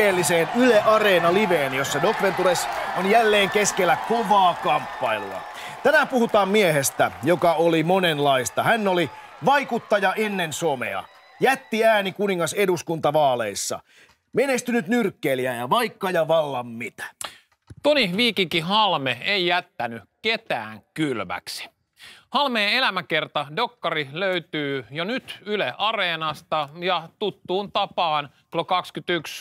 kokeelliseen Yle Areena liveen, jossa Doc Ventures on jälleen keskellä kovaa kamppailua. Tänään puhutaan miehestä, joka oli monenlaista. Hän oli vaikuttaja ennen somea, jätti ääni kuningas eduskuntavaaleissa, menestynyt nyrkkeilijä ja vaikka ja vallan mitä. Toni Viikinki Halme ei jättänyt ketään kylmäksi. Halmeen elämäkerta Dokkari löytyy jo nyt Yle Areenasta ja tuttuun tapaan klo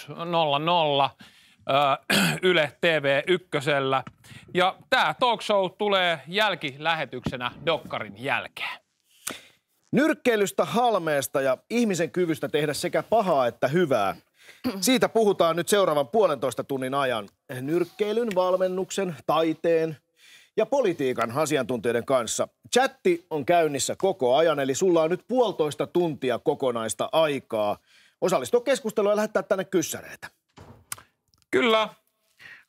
21.00 äh, Yle TV1. Ja tämä talk show tulee jälkilähetyksenä Dokkarin jälkeen. Nyrkkeilystä, halmeesta ja ihmisen kyvystä tehdä sekä pahaa että hyvää. Siitä puhutaan nyt seuraavan puolentoista tunnin ajan. Nyrkkeilyn, valmennuksen, taiteen, ja politiikan asiantuntijoiden kanssa. Chatti on käynnissä koko ajan, eli sulla on nyt puolitoista tuntia kokonaista aikaa osallistua keskusteluun ja lähettää tänne kyssäreitä. Kyllä,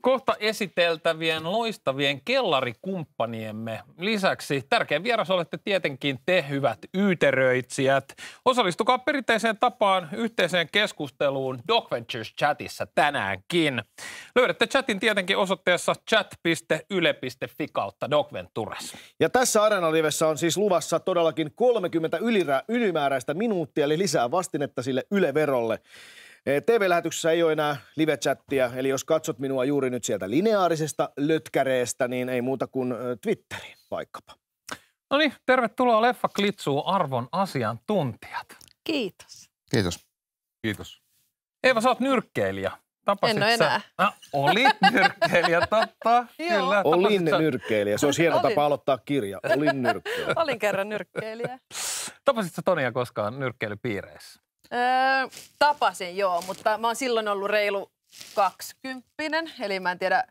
kohta esiteltävien loistavien kellarikumppaniemme lisäksi tärkeä vieras olette tietenkin te, hyvät yyteröitsijät. Osallistukaa perinteiseen tapaan yhteiseen keskusteluun Doc Ventures chatissa tänäänkin. Löydätte chatin tietenkin osoitteessa chat.yle.fi kautta Ventures. Ja tässä Areenalivessä on siis luvassa todellakin 30 ylimääräistä minuuttia, eli lisää vastinetta sille yleverolle. TV-lähetyksessä ei ole enää live-chattia, eli jos katsot minua juuri nyt sieltä lineaarisesta lötkäreestä, niin ei muuta kuin Twitteriin vaikkapa. No niin, tervetuloa Leffa Klitsuu arvon asiantuntijat. Kiitos. Kiitos. Kiitos. Eeva, sä oot nyrkkeilijä. Tapasit en ole enää. Sä... Ah, olit nyrkkeilijä, totta. kyllä. Olin sä... nyrkkeilijä. Se olisi hieno Olin. tapa aloittaa kirja. Olin nyrkkeilijä. Olin kerran nyrkkeilijä. Tapasit sä Tonia koskaan nyrkkeilypiireissä? Öö, tapasin joo, mutta mä oon silloin ollut reilu kaksikymppinen, eli mä en tiedä,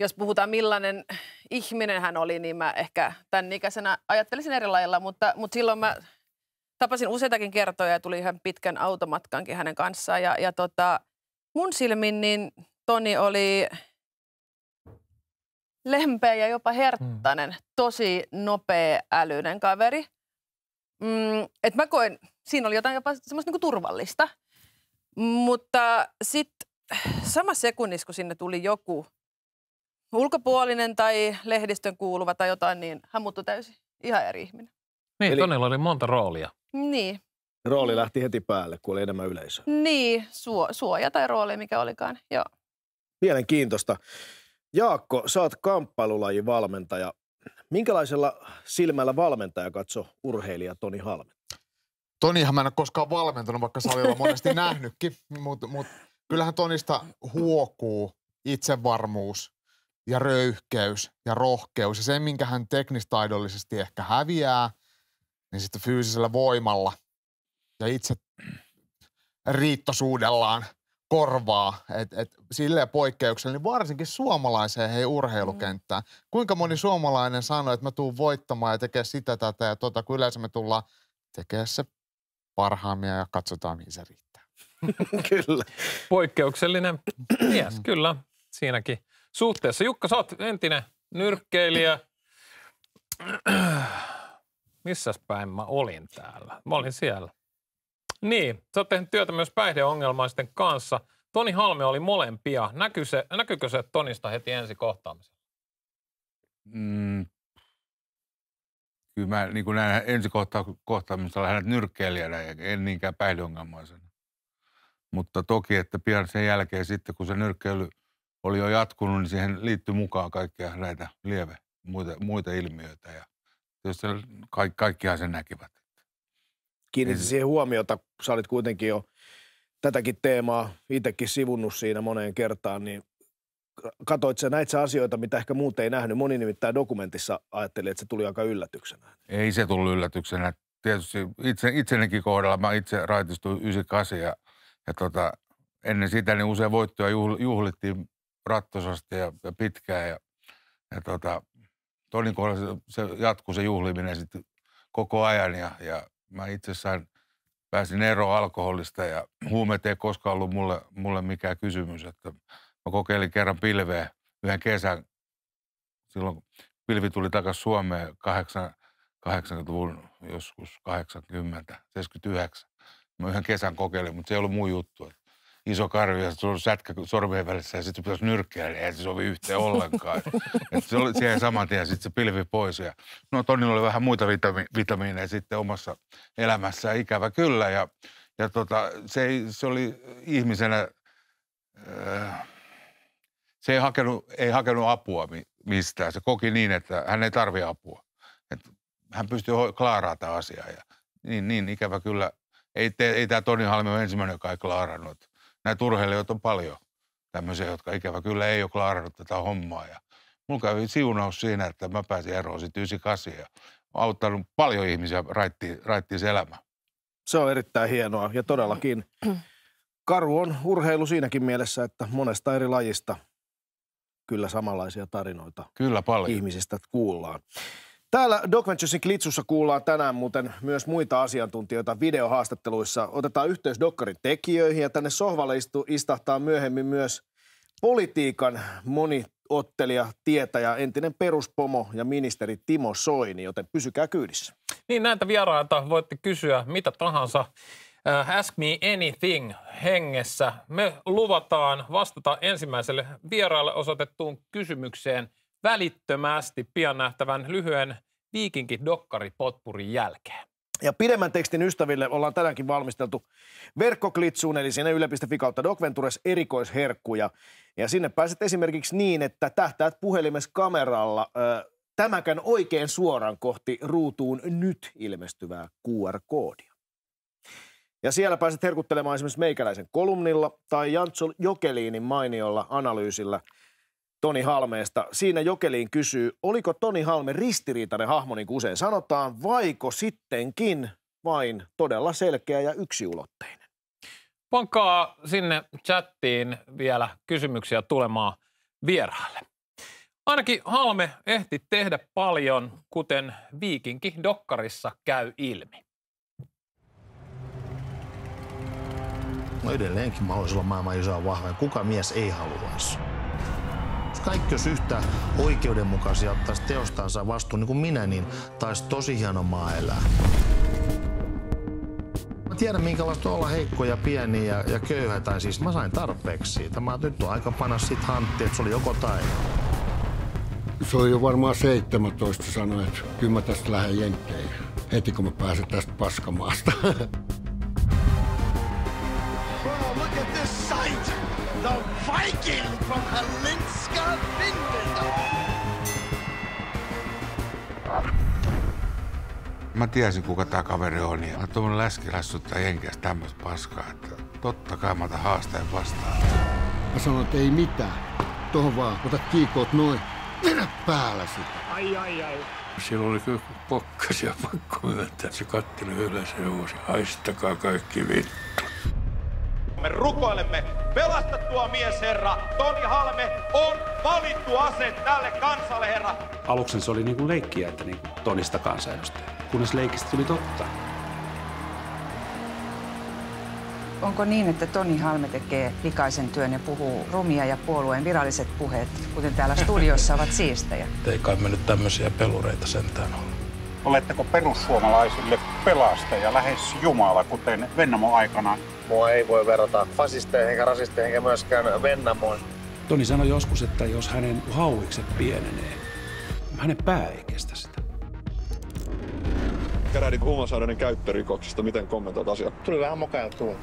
jos puhutaan millainen ihminen hän oli, niin mä ehkä tämän ikäisenä ajattelisin eri lailla, mutta, mutta silloin mä tapasin useitakin kertoja ja tuli ihan pitkän automatkankin hänen kanssaan. Ja, ja tota, mun silmin niin Toni oli lempeä ja jopa herttainen, mm. tosi nopea älyinen kaveri. Mm, et mä koin siinä oli jotain jopa semmoista niin turvallista. Mutta sitten sama sekunnissa, kun sinne tuli joku ulkopuolinen tai lehdistön kuuluva tai jotain, niin hän muuttui täysin ihan eri ihminen. Niin, Eli... Tonilla oli monta roolia. Niin. Rooli lähti heti päälle, kun oli enemmän yleisöä. Niin, suo, suoja tai rooli, mikä olikaan, joo. Mielenkiintoista. Jaakko, sä oot kamppailulajivalmentaja. Minkälaisella silmällä valmentaja katsoo urheilija Toni Halme? Tonihan mä en ole koskaan valmentanut, vaikka salilla monesti nähnytkin, mutta mut, kyllähän Tonista huokuu itsevarmuus ja röyhkeys ja rohkeus. Ja se, minkä hän teknistaidollisesti ehkä häviää, niin sitten fyysisellä voimalla ja itse riittosuudellaan korvaa. Et, et, silleen poikkeuksella, niin varsinkin suomalaiseen hei urheilukenttään. Mm. Kuinka moni suomalainen sanoi, että mä tuun voittamaan ja tekee sitä, tätä ja tota, kun yleensä me tullaan tekee se parhaamia ja katsotaan, mihin se riittää. kyllä. Poikkeuksellinen mies, kyllä, siinäkin suhteessa. Jukka, sä oot entinen nyrkkeilijä. Missäs päin mä olin täällä? Mä olin siellä. Niin, sä oot tehnyt työtä myös päihdeongelmaisten kanssa. Toni Halme oli molempia. Näkyy se, näkyykö se Tonista heti ensi kohtaamisella? Mm, kyllä mä niin kuin näen ensikohtaamisella hänet nyrkkeilijänä, en niinkään päihdeongelmaisena. Mutta toki, että pian sen jälkeen sitten, kun se nyrkkeily oli jo jatkunut, niin siihen liittyi mukaan kaikkia näitä lieve, muita, muita ilmiöitä. Ja tietysti ka- kaikkihan sen näkivät. Kiinnitin se... siihen huomiota, kun sä olit kuitenkin jo tätäkin teemaa itsekin sivunnut siinä moneen kertaan, niin katoit sä näitä asioita, mitä ehkä muut ei nähnyt. Moni nimittäin dokumentissa ajatteli, että se tuli aika yllätyksenä. Ei se tullut yllätyksenä. Tietysti itse, itsenäkin kohdalla mä itse raitistuin 98 ja, ja tota, ennen sitä niin usein voittoja juhlittiin rattosasti ja, ja pitkään. Ja, ja tota, Tonin kohdalla se, se jatkui se juhliminen sitten koko ajan ja, ja mä itse sain, pääsin eroon alkoholista ja huumeet ei koskaan ollut mulle, mulle mikään kysymys. Että Mä kokeilin kerran pilveä yhden kesän, silloin kun pilvi tuli takaisin Suomeen 80-luvun joskus 80, 79. Mä yhden kesän kokeilin, mutta se ei ollut muu juttu. iso karvi ja se sätkä sormien välissä ja sitten pitäisi nyrkkiä, niin ei se sovi yhteen ollenkaan. Et se oli siihen saman tien sitten se pilvi pois. Ja, no Tonilla oli vähän muita vitami- vitamiineja sitten omassa elämässä ikävä kyllä. Ja, ja tota, se, se oli ihmisenä äh, se ei hakenut, ei hakenut apua mistään. Se koki niin, että hän ei tarvi apua. Että hän pystyy klaaraamaan tämän asiaa. Ja niin, niin ikävä kyllä, ei, te, ei tämä Toni Halmi ole ensimmäinen, joka ei klaarannut. Näitä urheilijoita on paljon tämmöisiä, jotka ikävä kyllä ei ole klaarannut tätä hommaa. Ja mulla kävi siunaus siinä, että mä pääsin eroon sitten 98 ja auttanut paljon ihmisiä raittiin, raittiin elämä. Se on erittäin hienoa ja todellakin karu on urheilu siinäkin mielessä, että monesta eri lajista – kyllä samanlaisia tarinoita kyllä paljon. ihmisistä kuullaan. Täällä Doc Venturesin klitsussa kuullaan tänään muuten myös muita asiantuntijoita videohaastatteluissa. Otetaan yhteys Dokkarin tekijöihin ja tänne sohvalle istu, istahtaa myöhemmin myös politiikan moniottelija, tietäjä, entinen peruspomo ja ministeri Timo Soini, joten pysykää kyydissä. Niin näitä vieraita voitte kysyä mitä tahansa Äh, ask Me Anything hengessä. Me luvataan vastata ensimmäiselle vieraalle osoitettuun kysymykseen välittömästi pian nähtävän lyhyen viikinkin potpurin jälkeen. Ja pidemmän tekstin ystäville ollaan tänäänkin valmisteltu verkkoklitsuun, eli sinne yle.fi kautta Docventures erikoisherkkuja. Ja sinne pääset esimerkiksi niin, että tähtäät puhelimes kameralla ö, äh, tämäkään oikein suoraan kohti ruutuun nyt ilmestyvää QR-koodia. Ja siellä pääset herkuttelemaan esimerkiksi meikäläisen kolumnilla tai Jantso Jokeliinin mainiolla analyysillä Toni Halmeesta. Siinä Jokeliin kysyy, oliko Toni Halme ristiriitainen hahmo, niin kuin usein sanotaan, vaiko sittenkin vain todella selkeä ja yksiulotteinen? Pankaa sinne chattiin vielä kysymyksiä tulemaan vieraalle. Ainakin Halme ehti tehdä paljon, kuten viikinki dokkarissa käy ilmi. No edelleenkin mä haluaisin olla maailman isoa vahva. Kuka mies ei haluaisi? Jos kaikki olisi yhtä oikeudenmukaisia, ottaisi teostansa vastuun niin kuin minä, niin taisi tosi hieno maa elää. Mä tiedän, minkälaista olla heikkoja, pieniä ja, ja köyhä, tai siis mä sain tarpeeksi siitä. Mä nyt on aika panna sit hantti, että se oli joko tai. Se oli jo varmaan 17 sanoa, että kyllä mä tästä lähden jenkkeihin heti kun mä pääsen tästä paskamaasta. look at this sight! The Viking from Helsinki, Finland! Mä tiesin, kuka tää kaveri on, ja mä tuon läskilassuttaa jenkeästä tämmöistä paskaa, että totta kai mä otan haasteen vastaan. Mä sanoin, että ei mitään. Tuohon vaan, ota kiikot noin. Vedä päällä sitä. Ai, ai, ai. Siellä oli kyllä pokkasia pakko myöntää. Se katteli yleensä hevosia. Haistakaa kaikki vittu me rukoilemme. Pelastettua mies, Herra. Toni Halme on valittu ase tälle kansalle, Herra. Aluksen se oli niin kuin leikkiä, että niin Tonista kansanedustaja, kunnes leikistä tuli totta. Onko niin, että Toni Halme tekee likaisen työn ja puhuu rumia ja puolueen viralliset puheet, kuten täällä studiossa ovat siistejä? Ei kai me nyt tämmöisiä pelureita sentään ole. Oletteko perussuomalaisille pelastaja, lähes Jumala, kuten Vennamo aikana? Mua ei voi verrata fasisteihin eikä rasisteihin eikä myöskään Vennamoon. Toni sanoi joskus, että jos hänen hauikset pienenee, hänen pää ei kestä sitä. Käräidin niinku huumasaarainen käyttörikoksista, miten kommentoit asiaa? Tuli vähän mokailtua.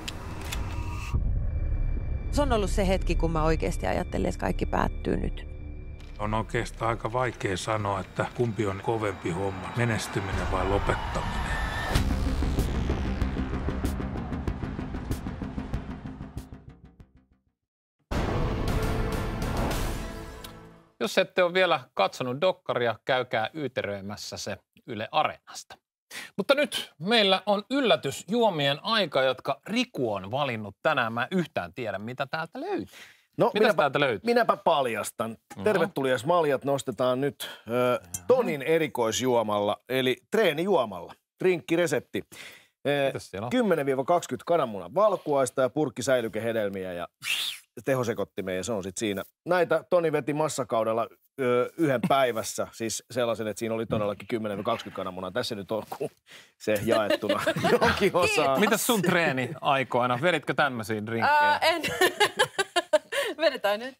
Se on ollut se hetki, kun mä oikeasti ajattelin, että kaikki päättyy nyt. On oikeastaan aika vaikea sanoa, että kumpi on kovempi homma, menestyminen vai lopettaminen. Jos ette ole vielä katsonut dokkaria, käykää yteröimässä se Yle Areenasta. Mutta nyt meillä on yllätysjuomien aika, jotka Riku on valinnut tänään. Mä yhtään tiedä, mitä täältä löytyy. No, Mitäs minäpä, täältä löytyy? Minäpä paljastan. Tervetulias maljat nostetaan nyt ö, Tonin erikoisjuomalla, eli treenijuomalla. Drinkkiresepti. 10-20 kananmunan valkuaista ja säilykehedelmiä ja tehosekottimeen ja se on sitten siinä. Näitä Toni veti massakaudella ö, yhden päivässä, siis sellaisen, että siinä oli todellakin 10-20 kananmunaa. Tässä nyt on kun se jaettuna jonkin osaan. Mitäs sun treeni aikoina? Veditkö tämmöisiä drinkkejä? Uh, en. Vedetään nyt.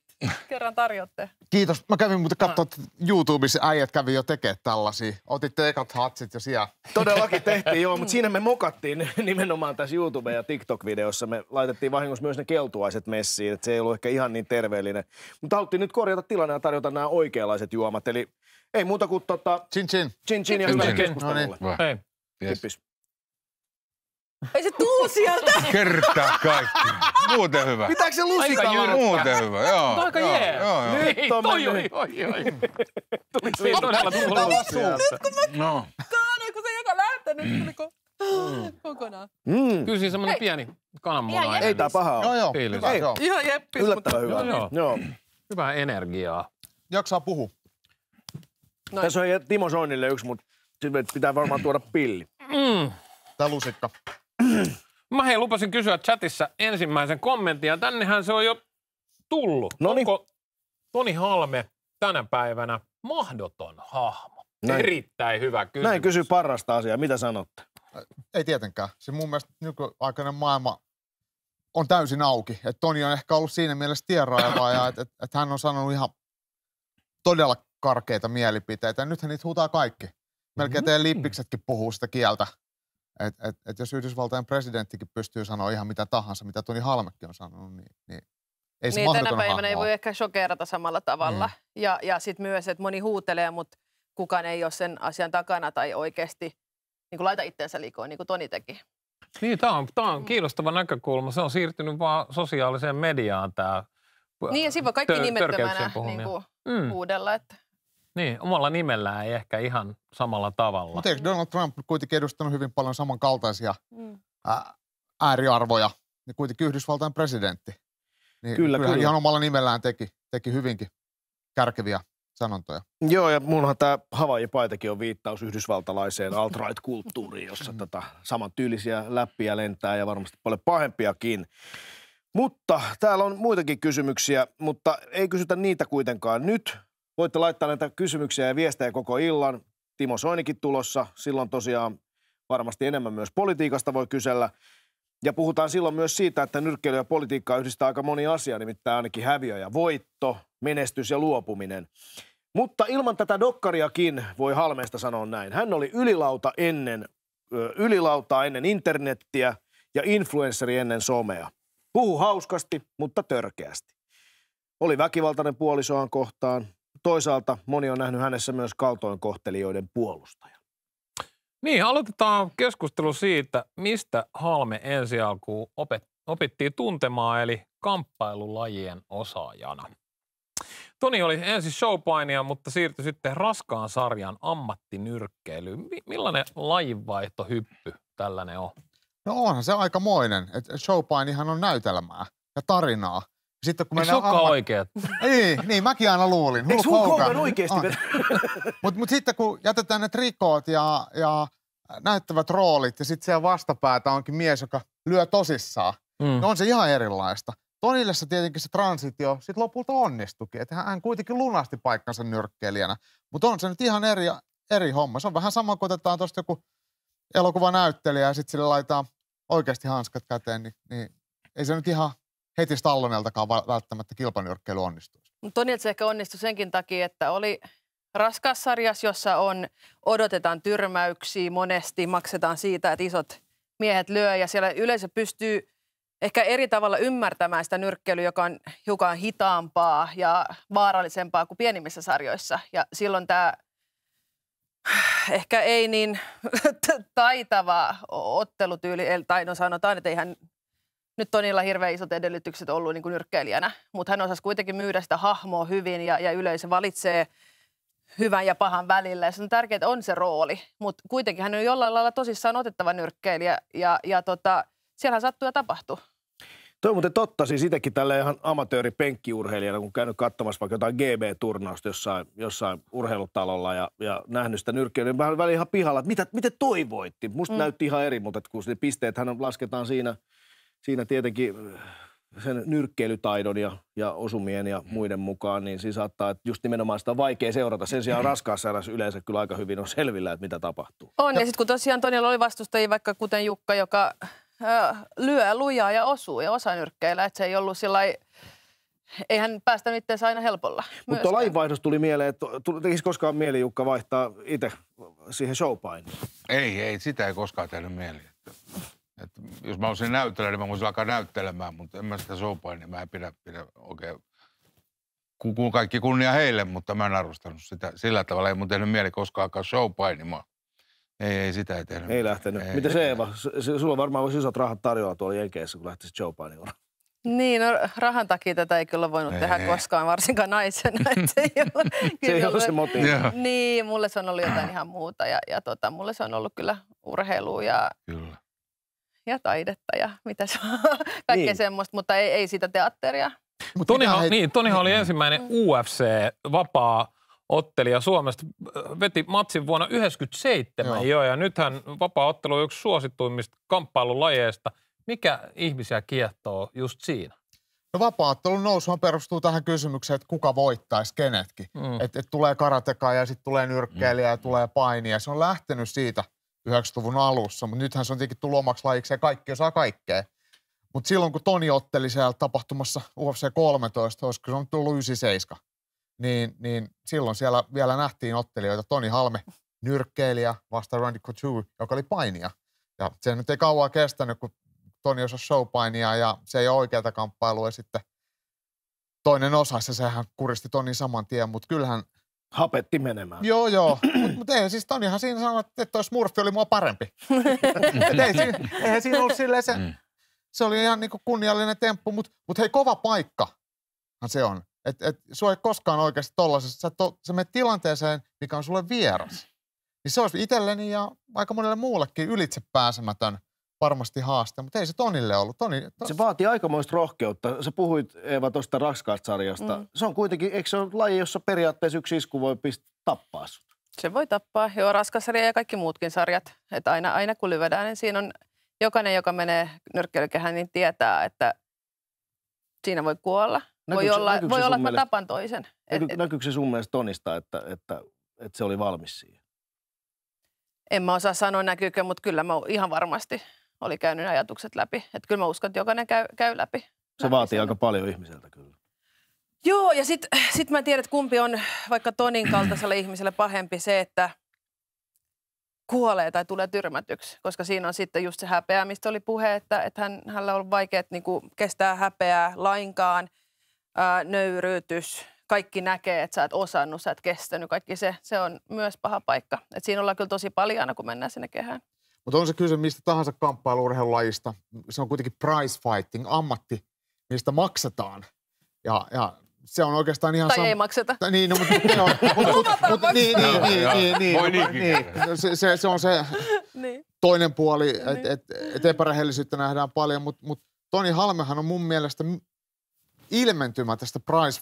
Kerran tarjotte. Kiitos. Mä kävin muuten no. katsoa, että YouTubessa äijät kävi jo tekemään tällaisia. Otitte ekat hatsit jo siellä. Todellakin tehtiin, joo, mutta siinä me mokattiin nimenomaan tässä YouTube- ja TikTok-videossa. Me laitettiin vahingossa myös ne keltuaiset messiin, että se ei ollut ehkä ihan niin terveellinen. Mutta haluttiin nyt korjata tilanne ja tarjota nämä oikeanlaiset juomat. Eli ei muuta kuin tota... Chin chin. Chin chin ja hyvää keskustelua. No niin. Yes. Ei se tuu sieltä. Kertaa kaikki. Muuten hyvä. Pitääkö se lusikalla? Muuten hyvä, joo. Aika jee. Joo, joo. Nyt on toi mennyt. Oi, oi, oi. Tuli se todella tulla Nyt kun mä no. kaanoin, kun se joka lähtenyt, mm. tuli kun... Mm. Kokonaan. Mm. Kyllä siinä semmoinen pieni kananmuna. Ei ei tää paha ole. Joo, joo. Hyvä, Ei, joo. Ihan jeppi. Yllättävän hyvä. Joo, joo. Hyvää energiaa. Jaksaa puhua. Noin. Tässä on Timo Soinille yksi, mutta pitää varmaan tuoda pilli. Mm. Tää lusikka. Mä hei lupasin kysyä chatissa ensimmäisen kommentin ja tännehän se on jo tullut. Noniin. Onko Toni Halme tänä päivänä mahdoton hahmo? Näin. Erittäin hyvä kysymys. Näin kysy parasta asiaa. Mitä sanotte? Ei tietenkään. Se siis mun mielestä nykyaikainen maailma on täysin auki. Et Toni on ehkä ollut siinä mielessä ja että et, et hän on sanonut ihan todella karkeita mielipiteitä. Ja nythän niitä huutaa kaikki. Melkein mm-hmm. teidän lippiksetkin puhuu sitä kieltä. Et, et, et jos Yhdysvaltain presidenttikin pystyy sanoa ihan mitä tahansa, mitä Toni Halmekki on sanonut, niin, niin ei se niin, tänä päivänä hahmoa. ei voi ehkä shokerata samalla tavalla. Mm. Ja, ja sitten myös, että moni huutelee, mutta kukaan ei ole sen asian takana tai oikeasti niin kuin laita itseensä liikoon, niin kuin Toni teki. Niin, tämä on, tämä on mm. kiinnostava näkökulma. Se on siirtynyt vaan sosiaaliseen mediaan tämä Niin, ja siinä voi kaikki tör- nimettömänä niin kuin, mm. uudella. Että. Niin, omalla nimellään ei ehkä ihan samalla tavalla. Mutta eikö Donald Trump kuitenkin edustanut hyvin paljon samankaltaisia mm. ää, ääriarvoja, niin kuitenkin Yhdysvaltain presidentti. Niin kyllä, kyllä. ihan omalla nimellään teki, teki hyvinkin kärkeviä sanontoja. Joo, ja munhan tämä Hawaii-paitakin on viittaus yhdysvaltalaiseen alt-right-kulttuuriin, jossa mm. tota, samantyylisiä läppiä lentää ja varmasti paljon pahempiakin. Mutta täällä on muitakin kysymyksiä, mutta ei kysytä niitä kuitenkaan nyt, Voitte laittaa näitä kysymyksiä ja viestejä koko illan. Timo Soinikin tulossa. Silloin tosiaan varmasti enemmän myös politiikasta voi kysellä. Ja puhutaan silloin myös siitä, että nyrkkeily ja politiikka yhdistää aika moni asia, nimittäin ainakin häviö ja voitto, menestys ja luopuminen. Mutta ilman tätä dokkariakin voi Halmeesta sanoa näin. Hän oli ylilauta ennen, ylilautaa ennen internettiä ja influenssari ennen somea. Puhu hauskasti, mutta törkeästi. Oli väkivaltainen puolisoaan kohtaan, toisaalta moni on nähnyt hänessä myös kaltoinkohtelijoiden puolustaja. Niin, aloitetaan keskustelu siitä, mistä Halme ensi alkuun opet- opittiin tuntemaan, eli kamppailulajien osaajana. Toni oli ensin showpainia, mutta siirtyi sitten raskaan sarjan ammattinyrkkeilyyn. Millainen lajinvaihtohyppy tällainen on? No onhan se aikamoinen. että showpainihan on näytelmää ja tarinaa. Sitten kun Eikö amma... oikeat? Niin, niin, mäkin aina luulin. Hulk Eikö Hogan oikeasti? Mutta mut sitten kun jätetään ne trikoot ja, ja näyttävät roolit ja sitten siellä vastapäätä onkin mies, joka lyö tosissaan, mm. niin on se ihan erilaista. se tietenkin se transitio sitten lopulta onnistukin, että hän kuitenkin lunasti paikkansa nyrkkeilijänä. Mutta on se nyt ihan eri, eri homma. Se on vähän sama kuin otetaan tuosta joku elokuvanäyttelijä ja sitten sille laitetaan oikeasti hanskat käteen, niin, niin ei se nyt ihan heti Stalloneltakaan välttämättä kilpanyrkkeily onnistuisi. Mutta se ehkä onnistui senkin takia, että oli raskas sarjas, jossa on, odotetaan tyrmäyksiä monesti, maksetaan siitä, että isot miehet lyö ja siellä yleensä pystyy ehkä eri tavalla ymmärtämään sitä nyrkkeilyä, joka on hiukan hitaampaa ja vaarallisempaa kuin pienimmissä sarjoissa. Ja silloin tämä ehkä ei niin taitava ottelutyyli, tai no sanotaan, että eihän nyt on niillä hirveän isot edellytykset ollut niin nyrkkeilijänä, mutta hän osasi kuitenkin myydä sitä hahmoa hyvin ja, ja yleisö valitsee hyvän ja pahan välillä. Ja se on tärkeää, että on se rooli, mutta kuitenkin hän on jollain lailla tosissaan otettava nyrkkeilijä ja, ja tota, siellähän sattuu ja tapahtuu. Toi on muuten totta, siis itsekin tällä ihan amatööripenkkiurheilijana, kun käynyt katsomassa vaikka jotain GB-turnausta jossain, jossain urheilutalolla ja, ja nähnyt sitä nyrkkeilyä, vähän ihan pihalla, että mitä, miten toi voitti? Musta mm. näytti ihan eri, mutta kun ne pisteet hän lasketaan siinä – siinä tietenkin äh, sen nyrkkeilytaidon ja, ja osumien ja mm. muiden mukaan, niin siis saattaa, että just nimenomaan sitä on vaikea seurata. Sen sijaan raskaassa erässä yleensä kyllä aika hyvin on selvillä, että mitä tapahtuu. On, ja, ja sitten kun tosiaan Tonilla oli vastustajia, vaikka kuten Jukka, joka ö, äh, lyö lujaa ja osuu ja osa nyrkkeillä, että se ei ollut sillä Eihän päästä itseänsä aina helpolla. Mutta lajinvaihdosta tuli mieleen, että tekisi koskaan mieli Jukka vaihtaa itse siihen showpainiin? Ei, ei, sitä ei koskaan tehnyt mieli. Et jos mä olisin näyttelijä, niin mä voisin alkaa näyttelemään, mutta en mä sitä soupaa, niin mä en pidä, pidä oikein kun kaikki kunnia heille, mutta mä en arvostanut sitä sillä tavalla. Ei mun tehnyt mieli koskaan alkaa show painimaan. Ei, ei, sitä ei tehnyt. Ei lähtenyt. Ei, Mitä se Eeva? Sulla varmaan olisi isot rahat tarjoaa tuolla Jenkeissä, kun lähtisit show painimaan. Niin, no rahan takia tätä ei kyllä voinut ei. tehdä koskaan, varsinkaan naisena. Se ei ole, se ei ollut se motiivi. Niin, mulle se on ollut jotain ihan muuta ja, ja tota, mulle se on ollut kyllä urheilu ja, kyllä ja taidetta ja mitä se on, kaikkea niin. semmoista, mutta ei, ei sitä teatteria. Mut Tonihan, niin, Toni oli mm. ensimmäinen UFC-vapaa ottelija Suomesta. Veti matsin vuonna 1997 joo. joo, ja nythän vapaa-ottelu on yksi suosituimmista kamppailulajeista. Mikä ihmisiä kiehtoo just siinä? No vapaattelun nousuhan perustuu tähän kysymykseen, että kuka voittaisi kenetkin. Mm. Että et tulee karatekaa ja sitten tulee nyrkkeilijä mm. ja tulee painia. Se on lähtenyt siitä – 90-luvun alussa, mutta nythän se on tietenkin tullut omaksi lajiksi ja kaikki osaa kaikkea. Mutta silloin kun Toni otteli siellä tapahtumassa UFC 13, olisiko se on tullut 97, niin, niin silloin siellä vielä nähtiin ottelijoita. Toni Halme, nyrkkeilijä, vasta Randy Couture, joka oli painija. Ja se nyt ei kauaa kestänyt, kun Toni osasi showpainia ja se ei ole oikeata kamppailua. Ja sitten toinen osa, se sehän kuristi Toni saman tien, mutta kyllähän – hapetti menemään. Joo, joo. Mutta mut ei, siis Tonihan siinä sanoi, että toi smurfi oli mua parempi. ei, siinä, eihän siinä ollut silleen se, mm. se oli ihan niinku kunniallinen temppu, mutta mut hei, kova paikka se on. Et, et, sua ei koskaan oikeasti tollaisessa, sä, to, sä menet tilanteeseen, mikä on sulle vieras. Niin se olisi itselleni ja aika monelle muullekin ylitse pääsemätön – varmasti haaste, mutta ei se Tonille ollut. Toni, tos... Se vaatii aikamoista rohkeutta. Sä puhuit Eeva tuosta raskaat sarjasta. Mm. Se on kuitenkin, eikö se ole laji, jossa periaatteessa yksi isku voi pist- tappaa sut? Se voi tappaa, joo, raskas sarja ja kaikki muutkin sarjat. Että aina, aina kun lyödään, niin siinä on jokainen, joka menee nyrkkeilykehään, niin tietää, että siinä voi kuolla. Näkyykö, voi olla, voi olla että mielestä, mä tapan toisen. Näkyy, et, näkyykö se sun mielestä Tonista, että, että, että se oli valmis siihen? En mä osaa sanoa näkyykö, mutta kyllä mä ihan varmasti oli käynyt ajatukset läpi. Että kyllä mä uskon, että jokainen käy, käy läpi. Se läpi vaatii sen. aika paljon ihmiseltä kyllä. Joo, ja sitten sit mä en tiedä, että kumpi on vaikka Tonin kaltaiselle ihmiselle pahempi se, että kuolee tai tulee tyrmätyksi, koska siinä on sitten just se häpeä, mistä oli puhe, että, että hän, hänellä on ollut vaikea niin kuin kestää häpeää lainkaan, ää, nöyryytys, kaikki näkee, että sä et osannut, sä et kestänyt, kaikki se, se on myös paha paikka. Et siinä ollaan kyllä tosi paljon aina, kun mennään sinne kehään. Mutta on se kyse mistä tahansa kamppailurheilulajista. Se on kuitenkin price fighting, ammatti, mistä maksetaan. Ja, ja se on oikeastaan ihan... Tai sam... ei makseta. Niin, no, mutta, joo, mutta, mutta, mutta niin, niin, niin, niin, niin, niin, niin, niin. Se, se, se on se niin. toinen puoli, niin, että niin. et, et epärehellisyyttä nähdään paljon, mutta mut Toni Halmehan on mun mielestä ilmentymä tästä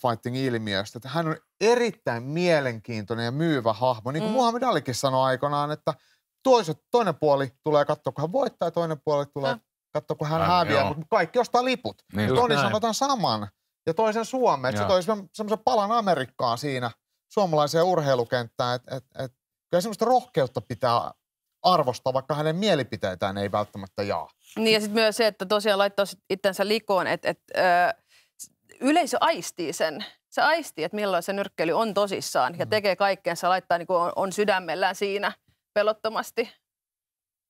fighting ilmiöstä että hän on erittäin mielenkiintoinen ja myyvä hahmo. Niin kuin mm. Muhammed Alikin sanoi aikanaan, että – toiset, toinen puoli tulee katsoa, kun hän voittaa, ja toinen puoli tulee Häh? katsoa, kun hän häviää. Mutta kaikki ostaa liput. Niin, Toni näin. sanotaan saman ja toisen Suomeen. Se toi semmoisen palan Amerikkaan siinä suomalaiseen urheilukenttään. Et, et, et, kyllä semmoista rohkeutta pitää arvostaa, vaikka hänen mielipiteitään ei välttämättä jaa. Niin ja sitten myös se, että tosiaan laittaa itsensä likoon, että et, yleisö aistii sen. Se aistii, että milloin se nyrkkely on tosissaan mm. ja tekee kaikkeensa, laittaa niin kuin on, on sydämellään siinä – pelottomasti.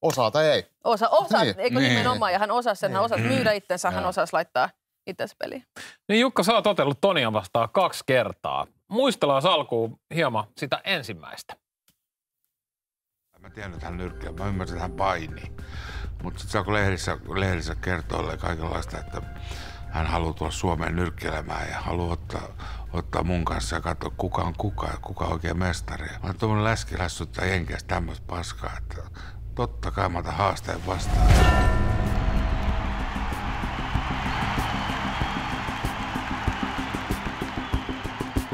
Osaa tai ei. Osa, osaa, niin. eikö niin. nimenomaan, ja hän osaa sen, hän osaa niin. myydä itsensä, hän osaa laittaa itsensä peliin. Niin Jukka, sä oot otellut Tonia vastaan kaksi kertaa. Muistellaan alkuun hieman sitä ensimmäistä. Mä tiedän, että hän nyrkkää. Mä ymmärsin, että hän paini. Mutta sitten saako lehdissä, lehdissä kertoa kaikenlaista, että hän haluaa tulla Suomeen nyrkkelemään ja haluaa ottaa, ottaa mun kanssa ja katsoa kuka on kuka ja kuka on oikein mestari. Mä oon tuommoinen läski lässyttää jenkeästä tämmöistä paskaa, että totta kai mä otan haasteen vastaan.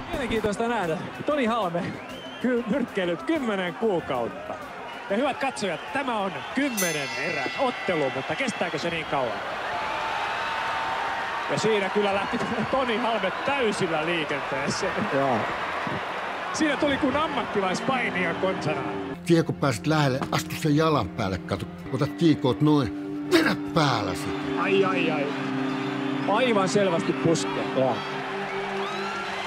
Mielenkiintoista nähdä. Toni Halme, nyrkkeilyt kymmenen kuukautta. Ja hyvät katsojat, tämä on kymmenen erän ottelu, mutta kestääkö se niin kauan? Ja siinä kyllä lähti Toni Halme täysillä liikenteessä. Joo. Siinä tuli kuin ammattilaispainia konsanaan. Tie kun pääsit lähelle, astu sen jalan päälle, kato. Ota kiikoot noin, vedä päällä sitten. Ai, ai, ai. Aivan selvästi puske. Joo.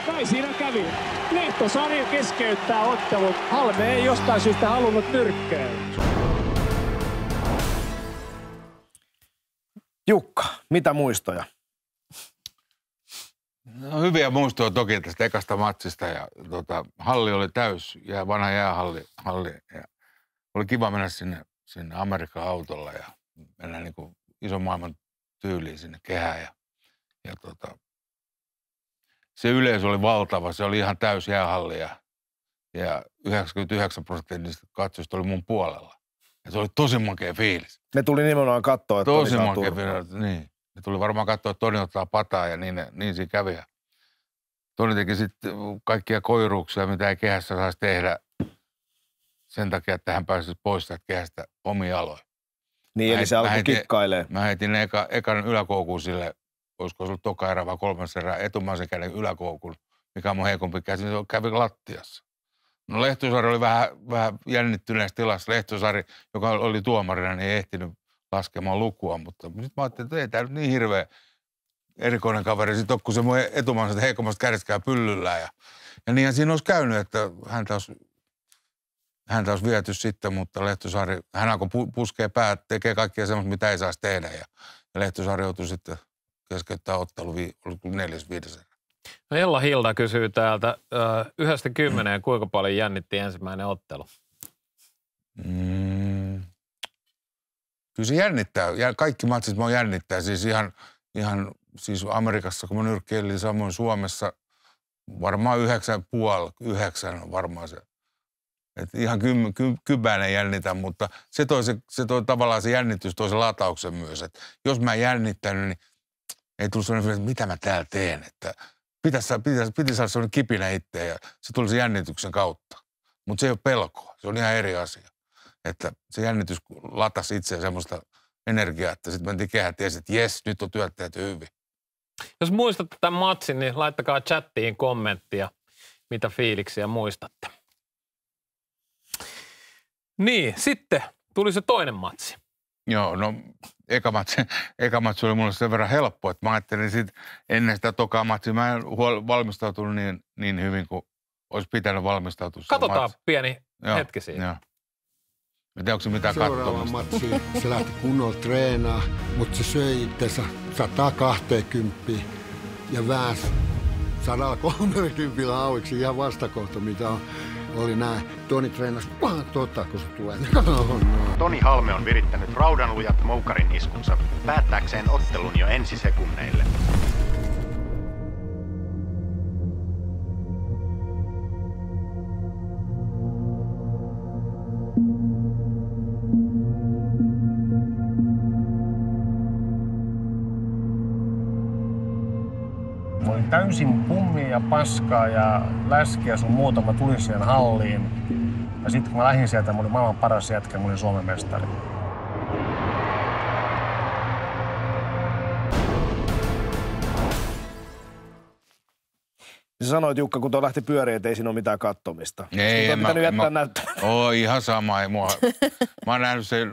Näin siinä kävi. Lehtosari niin keskeyttää ottelun. Halme ei jostain syystä halunnut nyrkkeä. Jukka, mitä muistoja? No, hyviä muistoja toki tästä ekasta matsista ja tota, halli oli täys ja vanha jäähalli. Halli, ja oli kiva mennä sinne, sinne Amerikan autolla ja mennä niin kuin ison maailman tyyliin sinne kehään. Ja, ja tota, se yleisö oli valtava, se oli ihan täys jäähalli ja, ja 99 prosenttia niistä katsojista oli mun puolella. Ja se oli tosi makea fiilis. Ne tuli nimenomaan katsoa, että Tosi makea fiilis, niin. Ne tuli varmaan katsoa, että Toni ottaa pataa ja niin, niin siinä kävi. Toni teki sitten uh, kaikkia koiruuksia, mitä ei kehässä saisi tehdä sen takia, että hän pääsi pois kehästä omi aloin. Niin, mä eli heit, se alkoi heitin, kikkailee. Mä heitin eka, ekan yläkoukun sille, olisiko se ollut toka erä vai kolmas erä, etumaisen käden yläkoukun, mikä on mun heikompi käsi, niin se kävi lattiassa. No Lehtosaari oli vähän, vähän jännittyneessä tilassa. Lehtosaari, joka oli tuomarina, niin ei ehtinyt laskemaan lukua, mutta nyt mä ajattelin, että ei tämä nyt niin hirveä erikoinen kaveri sitten ole, kun se mun etumaansa heikommasta kärskää pyllyllä. Ja, ja niinhän siinä olisi käynyt, että häntä olisi, häntä olisi viety sitten, mutta Lehtosaari, hän alkoi pu, puskea päät, tekee kaikkia semmoista, mitä ei saisi tehdä. Ja, ja Lehtosaari joutui sitten keskeyttää ottelu, vi, neljäs viides No Ella Hilda kysyy täältä, yhdestä kymmeneen, kuinka paljon jännitti ensimmäinen ottelu? Mm kyllä se jännittää. Kaikki matsit mua jännittää. Siis ihan, ihan siis Amerikassa, kun mä nyrkkeilin, samoin Suomessa varmaan yhdeksän puoli, yhdeksän on varmaan se. Et ihan ky, ky, kybäinen jännitä, mutta se toi, se, se toi tavallaan se jännitys toi se latauksen myös. Et jos mä en jännittänyt, niin ei tullut sellainen, että mitä mä täällä teen. Että pitäisi, pitäisi, piti saada sellainen kipinä itteen ja se tuli se jännityksen kautta. Mutta se ei ole pelkoa, se on ihan eri asia että se jännitys latasi itseään semmoista energiaa, että sitten mentiin kehä tiesi, että jes, nyt on työt tehty hyvin. Jos muistatte tämän matsin, niin laittakaa chattiin kommenttia, mitä fiiliksiä muistatte. Niin, sitten tuli se toinen matsi. Joo, no eka matsi, eka matsi oli mulle sen verran helppo, että mä ajattelin sit ennen sitä tokaa matsia, mä en huol, valmistautunut niin, niin hyvin kuin olisi pitänyt valmistautua. Katsotaan matsi. pieni Joo, hetki siitä. Jo tiedän, onko se mitään Seuraavaan matsiin se lähti kunnolla treenaa, mutta se söi itsensä 120 ja vääs 130 hauiksi ihan vastakohta, mitä on oli näin. Toni treenas, vaan tota, kun se tulee. Oh, no. Toni Halme on virittänyt raudanlujat moukarin iskunsa, päättääkseen ottelun jo ensi sekunneille. täysin pummia ja paskaa ja läskiä sun muuta. Mä tulin siihen halliin. Ja sitten kun mä lähdin sieltä, mä olin maailman paras jätkä, mä olin Suomen mestari. Sä sanoit, Jukka, kun tuo lähti pyöriin, että ei siinä ole mitään kattomista. Ei, ei, on mä, jättää mä, Oo, ihan sama. Ei mua, mä oon nähnyt sen,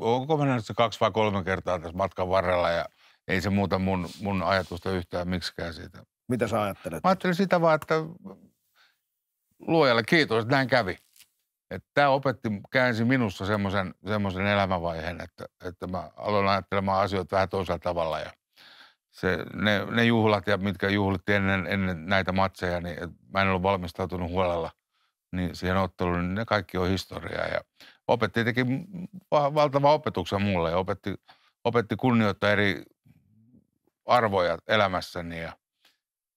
onko mä nähnyt se kaksi vai kolme kertaa tässä matkan varrella ja ei se muuta mun, mun ajatusta yhtään miksikään siitä. Mitä sä ajattelet? Mä ajattelin sitä vaan, että luojalle kiitos, että näin kävi. Tämä opetti, käänsi minussa semmoisen, semmoisen elämänvaiheen, että, että mä aloin ajattelemaan asioita vähän toisella tavalla. Ja se, ne, ne juhlat, ja mitkä juhlitti ennen, ennen näitä matseja, niin mä en ollut valmistautunut huolella niin siihen otteluun, niin ne kaikki on historiaa. Ja opetti teki valtavan opetuksen mulle ja opetti, opetti kunnioittaa eri arvoja elämässäni ja –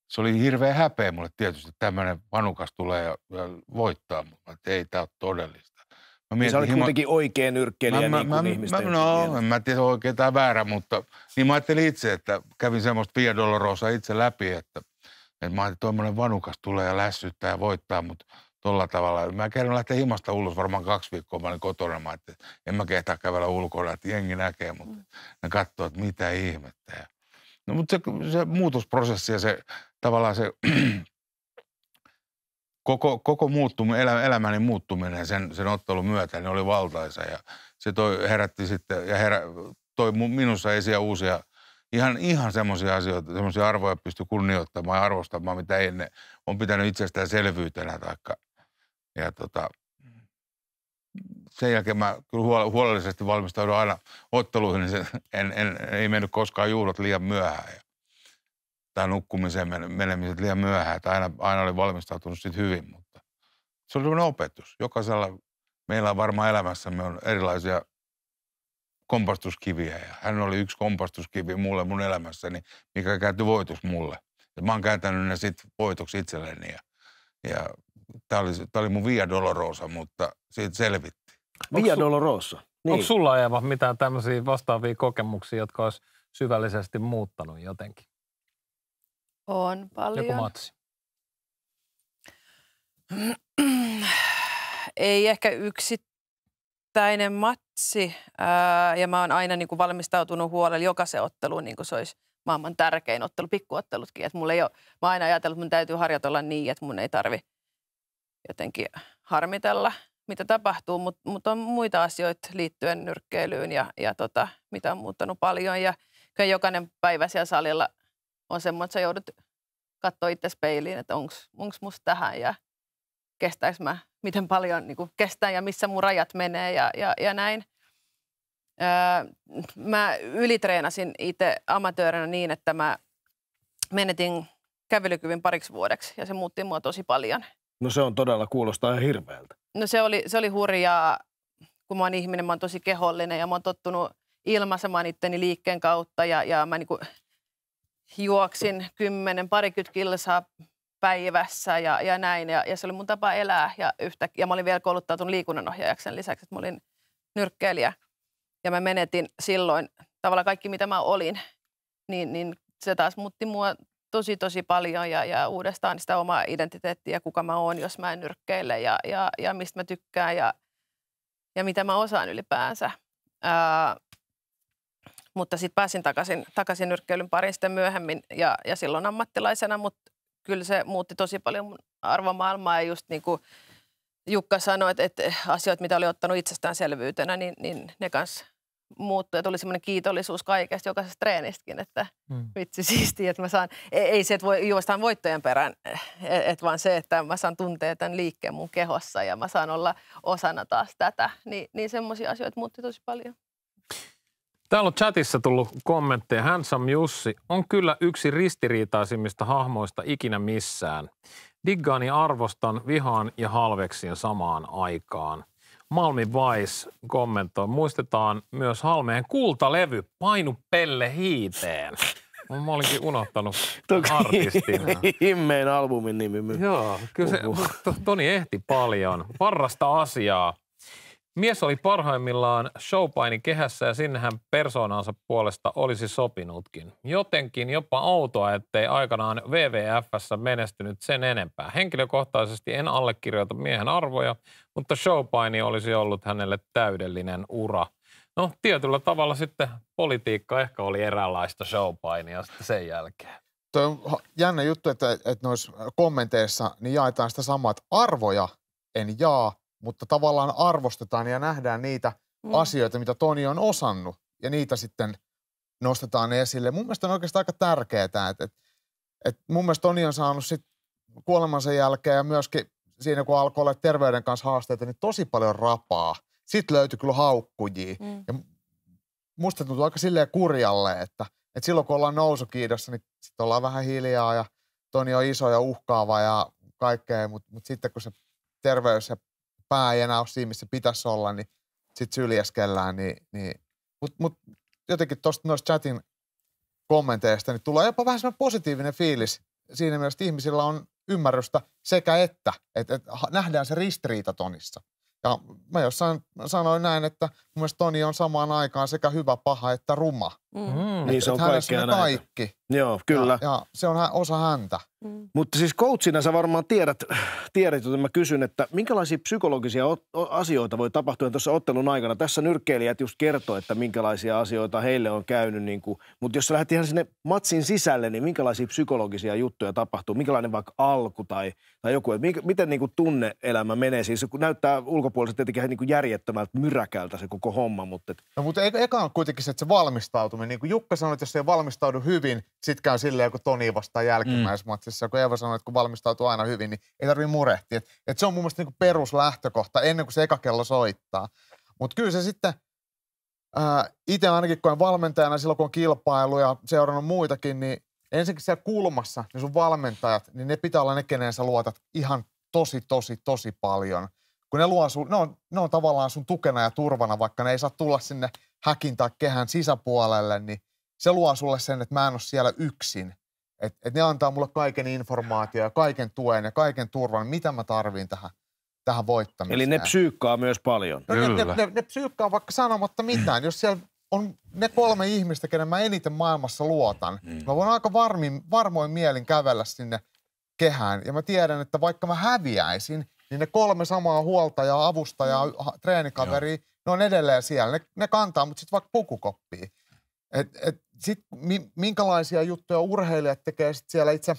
se oli hirveä häpeä mulle tietysti, että tämmöinen vanukas tulee ja, ja voittaa mutta että ei tämä ole todellista. Mä mietin, niin sä olit kuitenkin oikein nyrkkeliä mä, mä, niin mä, mä, No, en mä tiedä oikein tai väärä, mutta niin mä ajattelin itse, että kävin semmoista Pia Dolorosa itse läpi, että, että mä ajattelin, että vanukas tulee ja lässyttää ja voittaa, mutta tuolla tavalla. Mä kerron lähteä himasta ulos varmaan kaksi viikkoa, mä olin kotona, mä että en mä kehtaa kävellä ulkona, että jengi näkee, mutta mm. ne katsoo, että mitä ihmettä. no, mutta se, se muutosprosessi ja se tavallaan se koko, koko muuttuminen, elä, elämäni muuttuminen sen, sen ottelun myötä, niin oli valtaisa ja se toi, herätti sitten ja herä, toi minussa esiä uusia, ihan, ihan semmoisia asioita, semmoisia arvoja pystyi kunnioittamaan ja arvostamaan, mitä ennen on pitänyt itsestään selvyytenä. taikka. Ja tota, sen jälkeen mä kyllä huolellisesti valmistaudun aina otteluihin, niin se, en, en, ei mennyt koskaan juhlat liian myöhään. Ja tai nukkumiseen menemiset liian myöhään. Että aina, aina oli valmistautunut siitä hyvin, mutta se oli sellainen opetus. Jokaisella meillä on varmaan elämässämme on erilaisia kompastuskiviä. Ja hän oli yksi kompastuskivi mulle mun elämässäni, mikä käytti voitus mulle. Ja mä oon kääntänyt ne sit voitoksi itselleni. Ja, ja tämä oli, oli mun Via Dolorosa, mutta siitä selvitti. Via Dolorosa? Niin. Onko sulla Eeva mitään tämmöisiä vastaavia kokemuksia, jotka olisi syvällisesti muuttanut jotenkin? On paljon. Joku matsi. Ei ehkä yksittäinen matsi. ja mä oon aina niin kuin valmistautunut huolella jokaisen otteluun, niin kuin se olisi maailman tärkein ottelu, pikkuottelutkin. Et mulla ei ole, mä oon aina ajatellut, että mun täytyy harjoitella niin, että mun ei tarvi jotenkin harmitella, mitä tapahtuu, mutta mut on muita asioita liittyen nyrkkeilyyn ja, ja tota, mitä on muuttanut paljon. Ja kyllä jokainen päivä siellä salilla on semmoinen, että sä joudut katsoa itse peiliin, että onko musta tähän ja kestääkö mä, miten paljon niin kuin kestää ja missä mun rajat menee ja, ja, ja näin. Öö, mä ylitreenasin itse amatöörinä niin, että mä menetin kävelykyvyn pariksi vuodeksi ja se muutti mua tosi paljon. No se on todella, kuulostaa ihan hirveältä. No se oli, se oli hurjaa, kun mä oon ihminen, mä oon tosi kehollinen ja mä oon tottunut ilmaisemaan itteni liikkeen kautta ja, ja mä niin kuin juoksin kymmenen parikymmentä kilsaa päivässä ja, ja näin. Ja, ja, se oli mun tapa elää. Ja, yhtä, ja mä olin vielä kouluttautunut liikunnanohjaajaksi sen lisäksi, että mä olin nyrkkeilijä. Ja mä menetin silloin tavallaan kaikki, mitä mä olin. Niin, niin se taas muutti mua tosi, tosi paljon ja, ja uudestaan sitä omaa identiteettiä, kuka mä oon, jos mä en nyrkkeile ja, ja, ja mistä mä tykkään ja, ja mitä mä osaan ylipäänsä. Ää, mutta sitten pääsin takaisin, takaisin nyrkkeilyn pariin sitten myöhemmin ja, ja silloin ammattilaisena, mutta kyllä se muutti tosi paljon mun arvomaailmaa ja just niin kuin Jukka sanoi, että, että asioita, mitä oli ottanut itsestäänselvyytenä, niin, niin ne kanssa muuttui ja tuli semmoinen kiitollisuus kaikesta, jokaisesta treenistäkin, että mm. vitsi siistiä, että mä saan, ei, ei se, että voi juostaan voittojen perään, eh, et vaan se, että mä saan tuntea tämän liikkeen mun kehossa ja mä saan olla osana taas tätä, niin, niin semmoisia asioita muutti tosi paljon. Täällä on chatissa tullut kommentteja. Handsome Jussi on kyllä yksi ristiriitaisimmista hahmoista ikinä missään. Diggaani arvostan, vihaan ja halveksien samaan aikaan. Malmi Vais kommentoi, muistetaan myös Halmeen kultalevy Painu pelle hiiteen. Mä olinkin unohtanut artistin. Himmeen albumin nimi. Joo, kyllä se, uhuh. Toni ehti paljon. Parrasta asiaa. Mies oli parhaimmillaan showpaini kehässä ja sinne hän persoonansa puolesta olisi sopinutkin. Jotenkin jopa outoa, ettei aikanaan WWFssä menestynyt sen enempää. Henkilökohtaisesti en allekirjoita miehen arvoja, mutta showpaini olisi ollut hänelle täydellinen ura. No tietyllä tavalla sitten politiikka ehkä oli eräänlaista showpainia sitten sen jälkeen. Tuo on jännä juttu, että, että noissa kommenteissa niin jaetaan sitä samaa, että arvoja en jaa, mutta tavallaan arvostetaan ja nähdään niitä mm. asioita, mitä Toni on osannut ja niitä sitten nostetaan esille. Mun mielestä on oikeastaan aika tärkeää, että, että, että mun mielestä Toni on saanut sit kuolemansa jälkeen ja myöskin siinä, kun alkoi olla terveyden kanssa haasteita, niin tosi paljon rapaa. Sitten löytyi kyllä haukkujia. Mm. Ja musta tuntuu aika silleen kurjalle, että, että silloin kun ollaan nousukiidossa, niin sitten ollaan vähän hiljaa ja Toni on iso ja uhkaava ja kaikkea, mutta mut sitten kun se terveys ja pää ei enää ole siinä, missä pitäisi olla, niin sitten syljäskellään. Niin, niin. Mutta mut jotenkin tuosta noista chatin kommenteista niin tulee jopa vähän semmoinen positiivinen fiilis siinä mielessä, että ihmisillä on ymmärrystä sekä että, että, että nähdään se ristiriita Tonissa. Ja mä jossain sanoin näin, että mun mielestä Toni on samaan aikaan sekä hyvä, paha että ruma. Mm. mm. Niin se on kaikkea näitä. kaikki. Joo, kyllä. Ja, ja se on osa häntä. Mm. Mutta siis coachina sä varmaan tiedät, tiedät, joten mä kysyn, että minkälaisia psykologisia asioita voi tapahtua tuossa ottelun aikana. Tässä nyrkkeilijät just kertoo, että minkälaisia asioita heille on käynyt. Niin Mutta jos sä lähdet ihan sinne matsin sisälle, niin minkälaisia psykologisia juttuja tapahtuu? Minkälainen vaikka alku tai, tai joku? että minkä, miten niin kuin tunne-elämä menee? Siis kun näyttää ulkopuolisesti tietenkin niin järjettömältä myräkältä se koko homma. Mutta et... no, mutta e-, eka on kuitenkin se, että se valmistautuu onnistuminen. Niin kuin Jukka sanoi, että jos ei valmistaudu hyvin, sit käy silleen, kun Toni vastaa jälkimmäismatsissa. Mm. Kun Eeva sanoi, että kun valmistautuu aina hyvin, niin ei tarvitse murehtia. Et, et se on mun mielestä niin kuin peruslähtökohta ennen kuin se eka kello soittaa. Mutta kyllä se sitten, ää, äh, itse ainakin kun valmentajana silloin kun on kilpailu ja seurannut muitakin, niin ensinnäkin siellä kulmassa niin sun valmentajat, niin ne pitää olla ne, kenen sä luotat ihan tosi, tosi, tosi paljon. Kun ne luo sun, ne on, ne on tavallaan sun tukena ja turvana, vaikka ne ei saa tulla sinne – häkintää kehän sisäpuolelle, niin se luo sulle sen, että mä en ole siellä yksin. Et, et ne antaa mulle kaiken informaatio ja kaiken tuen ja kaiken turvan, mitä mä tarvin tähän, tähän voittamiseen. Eli ne psyykkaa myös paljon. No, Kyllä. Ne, ne, ne, psyykkaa vaikka sanomatta mitään. Jos siellä on ne kolme ihmistä, kenen mä eniten maailmassa luotan, mm. mä voin aika varmin, varmoin mielin kävellä sinne kehään. Ja mä tiedän, että vaikka mä häviäisin, niin ne kolme samaa huoltajaa, avustajaa, mm. treenikaveri, Joo. ne on edelleen siellä. Ne, ne kantaa, mutta sitten vaikka pukukoppiin. Et, et sit, minkälaisia juttuja urheilijat tekee sit siellä itse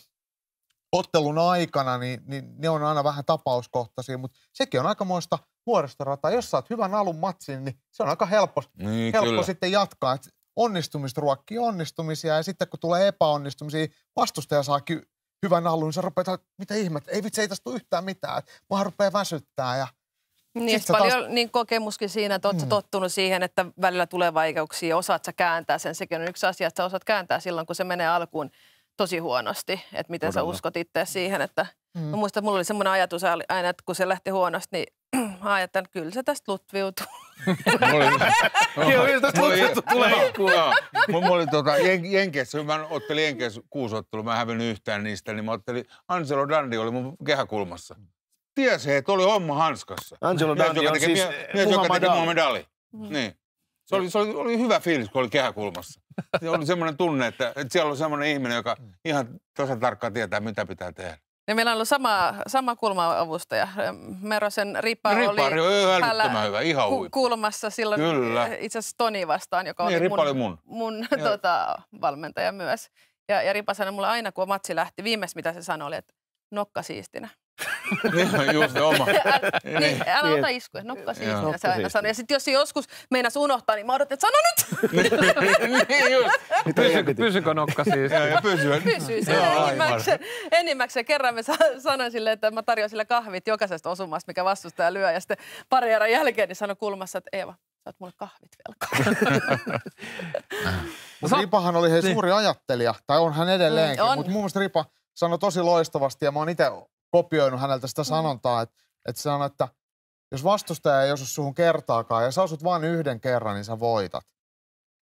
ottelun aikana, niin, niin ne on aina vähän tapauskohtaisia, mutta sekin on muista vuoristorataa. Jos saat hyvän alun matsin, niin se on aika helppo, niin, helppo sitten jatkaa. Et onnistumista ruokkii onnistumisia ja sitten kun tulee epäonnistumisia, vastustaja saakin hyvän alun, sä rupeat, mitä ihmettä, ei vitsi, ei tästä tule yhtään mitään. Mua rupeaa väsyttää ja niin, paljon taas... niin kokemuskin siinä, että oletko mm. tottunut siihen, että välillä tulee vaikeuksia, osaat sä kääntää sen. Sekin on yksi asia, että sä osaat kääntää silloin, kun se menee alkuun tosi huonosti. Että miten Todella. sä uskot itse siihen, että Mm. Mä muistan, että mulla oli semmoinen ajatus aina, että kun se lähti huonosti, niin mä ajattelin, että kyllä se tästä lutviutuu. Joo, kyllä tästä tulee. Mulla oli tota, Jenkeissä, kun mä ottelin Jenkeissä kuusottelu, mä en hävinnyt yhtään niistä, niin mä ottelin, Angelo Dandi oli mun kehäkulmassa. Ties he, että oli homma hanskassa. Angelo Dandi on siis Mies, joka teki medali. Mm. Niin. Se oli, se oli, oli hyvä fiilis, kun oli kehäkulmassa. Se oli semmoinen tunne, että, että siellä on semmoinen ihminen, joka ihan tosiaan tarkkaan tietää, mitä pitää tehdä. Ja meillä on ollut sama, sama kulma-avustaja. Merosen Ripari, no, Ripari oli hänellä hyvä, ihan ku, kulmassa silloin Kyllä. itse asiassa Toni vastaan, joka niin, oli mun, oli mun. mun ja. tota, valmentaja myös. Ja, ja Ripa sanoi mulle aina, kun matsi lähti, viimeis mitä se sanoi oli, että nokka siistinä. Niin, Juuri se oma. niin, niin, älä ota niin. iskuja, nokka siis. Ja, sitten jos se joskus meinas unohtaa, niin mä odotan, että sano nyt! niin Pysykö, pysykö nokka siis? ja, pysyy. se enimmäkseen. Kerran me sanoin silleen, että mä tarjoan sille kahvit jokaisesta osumasta, mikä vastustaja lyö. Ja sitten pari erän jälkeen niin sanoi kulmassa, että Eeva, sä oot mulle kahvit velkaa. Mutta Ripahan oli hei niin. suuri ajattelija, tai on hän edelleenkin, mm, mutta mun mielestä Ripa sanoi tosi loistavasti, ja mä oon itse kopioinut häneltä sitä mm. sanontaa, että, että sanoi, että jos vastustaja ei osu suhun kertaakaan ja sä osut vain yhden kerran, niin sä voitat.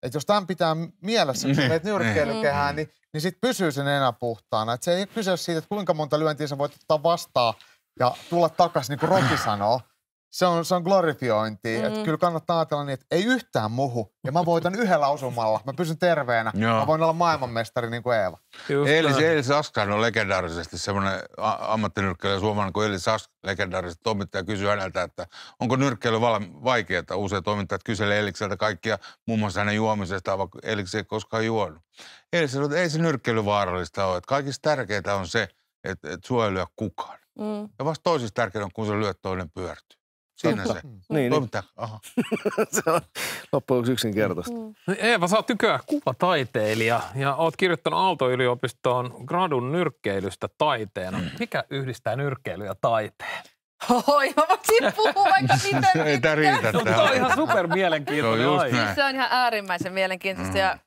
Et jos tämän pitää mielessä, kun mm. menet nyrkkeilykehään, mm. niin, niin sit pysyy sen enää puhtaana. Et se ei kyse siitä, että kuinka monta lyöntiä sä voit ottaa vastaan ja tulla takaisin, niin kuin Roki sanoo se on, se on glorifiointi. Mm. Että kyllä kannattaa ajatella niin, että ei yhtään muhu. Ja mä voitan yhdellä osumalla. Mä pysyn terveenä. Joo. Mä voin olla maailmanmestari niin kuin Eeva. Eilis, Eilis Askan on legendaarisesti semmoinen ammattinyrkkeilijä suomalainen kuin Eilis Ask, legendaarisesti toimittaja kysyy häneltä, että onko nyrkkeily vaikeaa. Usein toimittajat kyselee Eilikseltä kaikkia, muun muassa hänen juomisesta, vaikka Eilis ei koskaan juonut. Eilis sanoi, että ei se nyrkkeily vaarallista ole. Että kaikista tärkeintä on se, että, että sua ei lyö kukaan. Mm. Ja vasta toisista tärkeintä on, kun se lyö toinen pyörtyy. Siinä se. Mm. niin, niin. Aha. se on loppujen yksinkertaista. Mm. No Eeva, sä oot tykyä kuvataiteilija ja oot kirjoittanut Aalto-yliopistoon gradun nyrkkeilystä taiteena. Mm. Mikä yhdistää nyrkkeily ja taiteen? Hoi, mä voisin puhua vaikka miten Ei tää riitä no, on ihan super mielenkiintoinen no, aihe. Siis se on ihan äärimmäisen mielenkiintoista mm. ja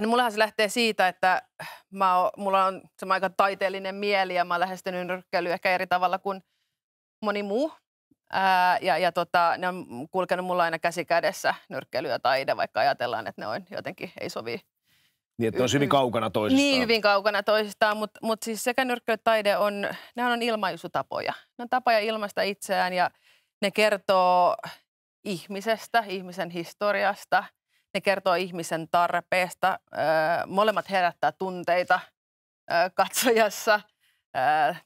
No mullahan se lähtee siitä, että mä oon, mulla on se aika taiteellinen mieli ja mä oon lähestynyt nyrkkeilyä ehkä eri tavalla kuin moni muu. Ää, ja ja tota, ne on kulkenut mulla aina käsi kädessä, nyrkkeily ja taide, vaikka ajatellaan, että ne on jotenkin, ei sovi. Niin, että ne olisi hyvin kaukana toisistaan. Niin, hyvin kaukana toisistaan, mutta mut siis sekä nyrkkeily että taide on, ne on ilmaisutapoja. Ne on tapoja ilmaista itseään ja ne kertoo ihmisestä, ihmisen historiasta, ne kertoo ihmisen tarpeesta. Molemmat herättää tunteita katsojassa,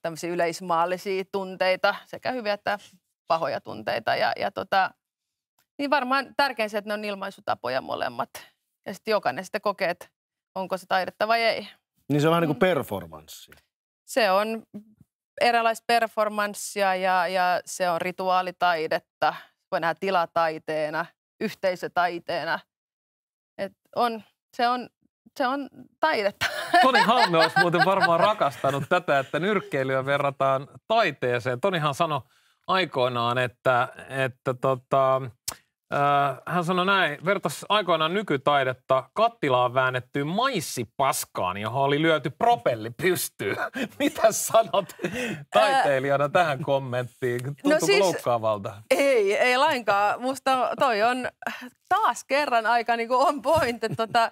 tämmöisiä yleismaallisia tunteita, sekä hyviä että pahoja tunteita. Ja, ja tota, niin varmaan tärkein se, että ne on ilmaisutapoja molemmat. Ja sitten jokainen sitten kokee, että onko se taidetta vai ei. Niin se on vähän niin kuin mm. performanssi. Se on erilaisia performanssia ja, ja se on rituaalitaidetta. Voi nähdä tilataiteena, yhteisötaiteena. Et on, se on se on taidetta. Toni Halme olisi muuten varmaan rakastanut tätä, että nyrkkeilyä verrataan taiteeseen. Tonihan sanoi aikoinaan, että, että tota, hän sanoi näin, vertas aikoinaan nykytaidetta kattilaan väännettyyn maissipaskaan, johon oli lyöty propelli pystyyn. Mitä sanot taiteilijana tähän kommenttiin? No Tuntuuko no siis, loukkaavalta? Ei, ei lainkaan. Musta toi on taas kerran aika niin kuin on point, että tota,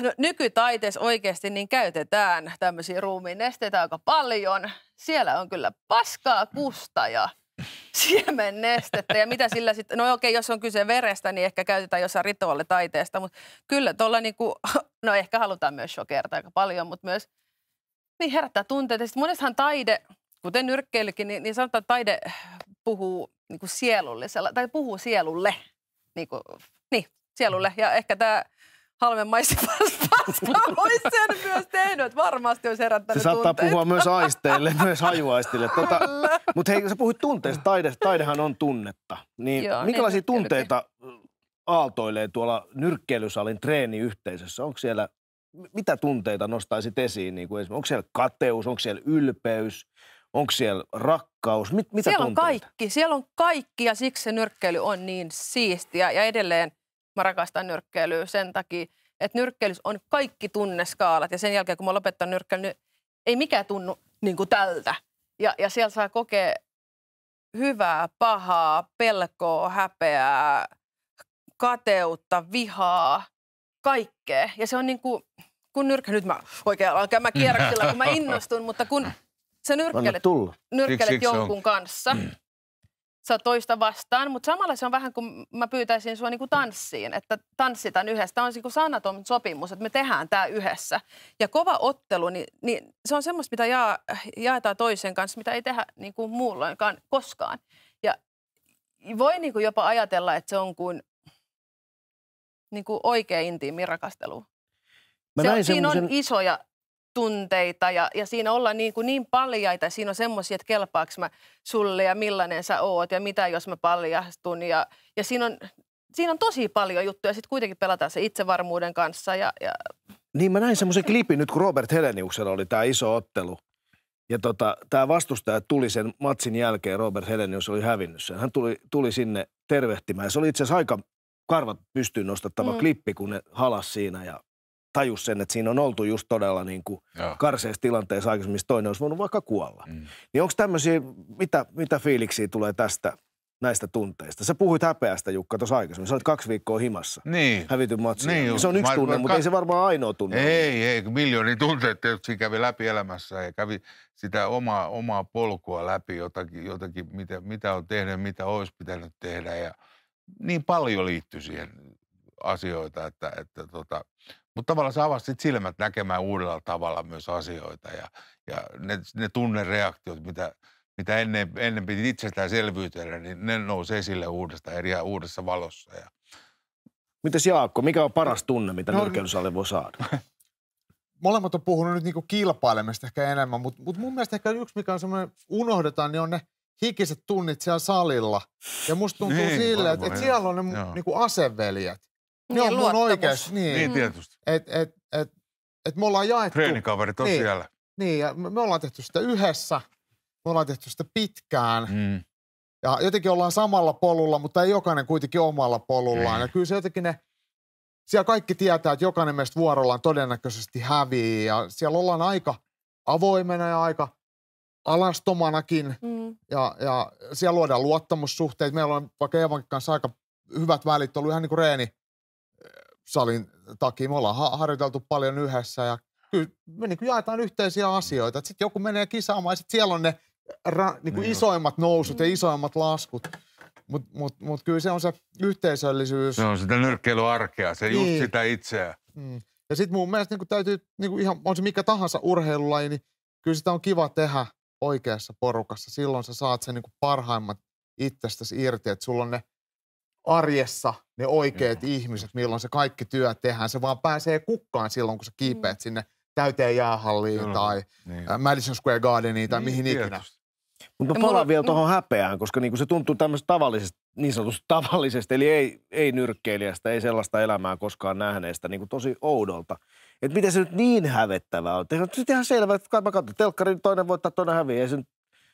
no, nykytaiteessa oikeasti niin käytetään tämmöisiä ruumiin nesteitä aika paljon siellä on kyllä paskaa kusta ja siemennestettä ja mitä sillä sitten, no okei, jos on kyse verestä, niin ehkä käytetään jossain rituaalitaiteesta, mutta kyllä tuolla niinku, no ehkä halutaan myös shokerta aika paljon, mutta myös niin herättää tunteita. Sitten monestahan taide, kuten nyrkkeilykin, niin, niin sanotaan, että taide puhuu niin kuin sielullisella, tai puhuu sielulle, niin, kuin, niin sielulle. Ja ehkä tämä halvemmaisen paskaa niin olisi sen myös tehnyt. Että varmasti olisi herättänyt Se saattaa tunteita. puhua myös aisteille, myös hajuaistille. Tota, Mutta hei, sä puhuit tunteista. Taide, taidehan on tunnetta. Niin Joo, niin minkälaisia niin, tunteita äh, aaltoilee tuolla nyrkkeilysalin treeniyhteisössä? Onko siellä, mitä tunteita nostaisit esiin? Niin kuin onko siellä kateus, onko siellä ylpeys, onko siellä rakkaus? Mit, mitä siellä tunteita? on kaikki, siellä on kaikki ja siksi se nyrkkeily on niin siistiä ja edelleen – mä rakastan nyrkkeilyä sen takia, että nyrkkeilys on kaikki tunneskaalat. Ja sen jälkeen, kun mä lopetan nyrkkeilyä, niin ei mikään tunnu niin kuin tältä. Ja, ja siellä saa kokea hyvää, pahaa, pelkoa, häpeää, kateutta, vihaa, kaikkea. Ja se on niin kuin, kun nyrkkä, nyt mä oikein alkaen, mä kierroksilla, kun mä innostun, mutta kun sä nyrkkelet, nyrkkelet jonkun kanssa mm. – sä toista vastaan, mutta samalla se on vähän kuin mä pyytäisin sua niinku tanssiin, että tanssitaan yhdessä. Tämä on niinku sanaton sopimus, että me tehdään tämä yhdessä. Ja kova ottelu, niin, niin se on semmoista, mitä jaa, jaetaan toisen kanssa, mitä ei tehdä niinku muulloinkaan koskaan. Ja voi niinku jopa ajatella, että se on kuin niinku oikea intiimi rakastelu. se, siinä semmosen... on isoja tunteita ja, ja siinä olla niin, kuin niin paljaita. Siinä on semmoisia, että kelpaaks mä sulle ja millainen sä oot ja mitä jos mä paljastun. Ja, ja siinä, on, siinä on tosi paljon juttuja. Sitten kuitenkin pelataan se itsevarmuuden kanssa. Ja, ja... Niin mä näin semmoisen klipin nyt, kun Robert Heleniuksella oli tämä iso ottelu. Ja tota, tämä vastustaja tuli sen matsin jälkeen, Robert Helenius oli hävinnyt sen. Hän tuli, tuli sinne tervehtimään. Se oli itse asiassa aika karvat pystyyn nostettava mm. klippi, kun ne halas siinä ja tajus sen, että siinä on oltu just todella niin kuin karseessa tilanteessa aikaisemmin, missä toinen olisi voinut vaikka kuolla. Mm. Niin onko tämmöisiä, mitä, mitä fiiliksiä tulee tästä, näistä tunteista? Sä puhuit häpeästä, Jukka, tuossa aikaisemmin. Sä olit kaksi viikkoa himassa. Niin. Hävityn matsin. Niin, se on yksi mä, tunne, mä, mutta ka- ei se varmaan ainoa tunne. Ei, ei. Miljooni tunteet tietysti kävi läpi elämässä ja kävi sitä omaa, omaa polkua läpi jotakin, jotakin mitä, mitä on tehnyt, mitä olisi pitänyt tehdä. Ja niin paljon liittyy siihen asioita, että, että tota, mutta tavallaan sä avasit silmät näkemään uudella tavalla myös asioita ja, ja ne, ne tunnereaktiot, mitä, mitä ennen, ennen piti itsestäänselvyytenä, niin ne nousi esille uudesta eri uudessa valossa. Ja... Mites Jaakko, mikä on paras tunne, mitä no, nyrkeilysalle voi saada? Molemmat on puhunut nyt niinku kilpailemista ehkä enemmän, mutta mut mun mielestä ehkä yksi, mikä on semmoinen, unohdetaan, niin on ne hikiset tunnit siellä salilla. Ja musta tuntuu niin, silleen, että et siellä on ne niinku aseveljet. Ne on niin, niin, mun oikeus, niin. Niin tietysti. Et, et, et, et me ollaan jaettu. Treenikaverit on niin, siellä. Niin, ja me ollaan tehty sitä yhdessä. Me ollaan tehty sitä pitkään. Mm. Ja jotenkin ollaan samalla polulla, mutta ei jokainen kuitenkin omalla polullaan. Mm. Ja kyllä se jotenkin ne, siellä kaikki tietää, että jokainen meistä vuorollaan todennäköisesti hävii. Ja siellä ollaan aika avoimena ja aika alastomanakin. Mm. Ja, ja siellä luodaan luottamussuhteet. Meillä on vaikka Eevankin kanssa aika hyvät välit ollut ihan niin kuin reeni salin takia. Me ollaan ha- harjoiteltu paljon yhdessä ja kyllä me niin kuin jaetaan yhteisiä asioita. Sitten joku menee kisaamaan ja sitten siellä on ne ra- niinku niin kuin niin isoimmat nousut ja mm. isoimmat laskut. Mutta mut, mut kyllä se on se yhteisöllisyys. Se on sitä nyrkkeilyarkea, se niin. just sitä itseä. Mm. Ja sitten mun mielestä niin täytyy, niin ihan, on se mikä tahansa urheilulaji, niin kyllä sitä on kiva tehdä oikeassa porukassa. Silloin sä saat sen niin parhaimmat itsestäsi irti, että sulla on ne arjessa ne oikeat Joo. ihmiset, milloin se kaikki työ tehdään. Se vaan pääsee kukkaan silloin, kun sä kiipeät mm. sinne täyteen jäähalliin Kyllä. tai niin. Äh, Madison Square Gardeniin tai niin, mihin tietysti. ikinä. Mutta palaan mulla... vielä tuohon häpeään, koska niin se tuntuu tämmöistä tavallisesta, niin sanotusta tavallisesta, eli ei, ei nyrkkeilijästä, ei sellaista elämää koskaan nähneestä, niin kuin tosi oudolta. Että miten se nyt niin hävettävää on? Se on ihan selvä, että mä katson, telkkari toinen voittaa, toinen häviää, ei se nyt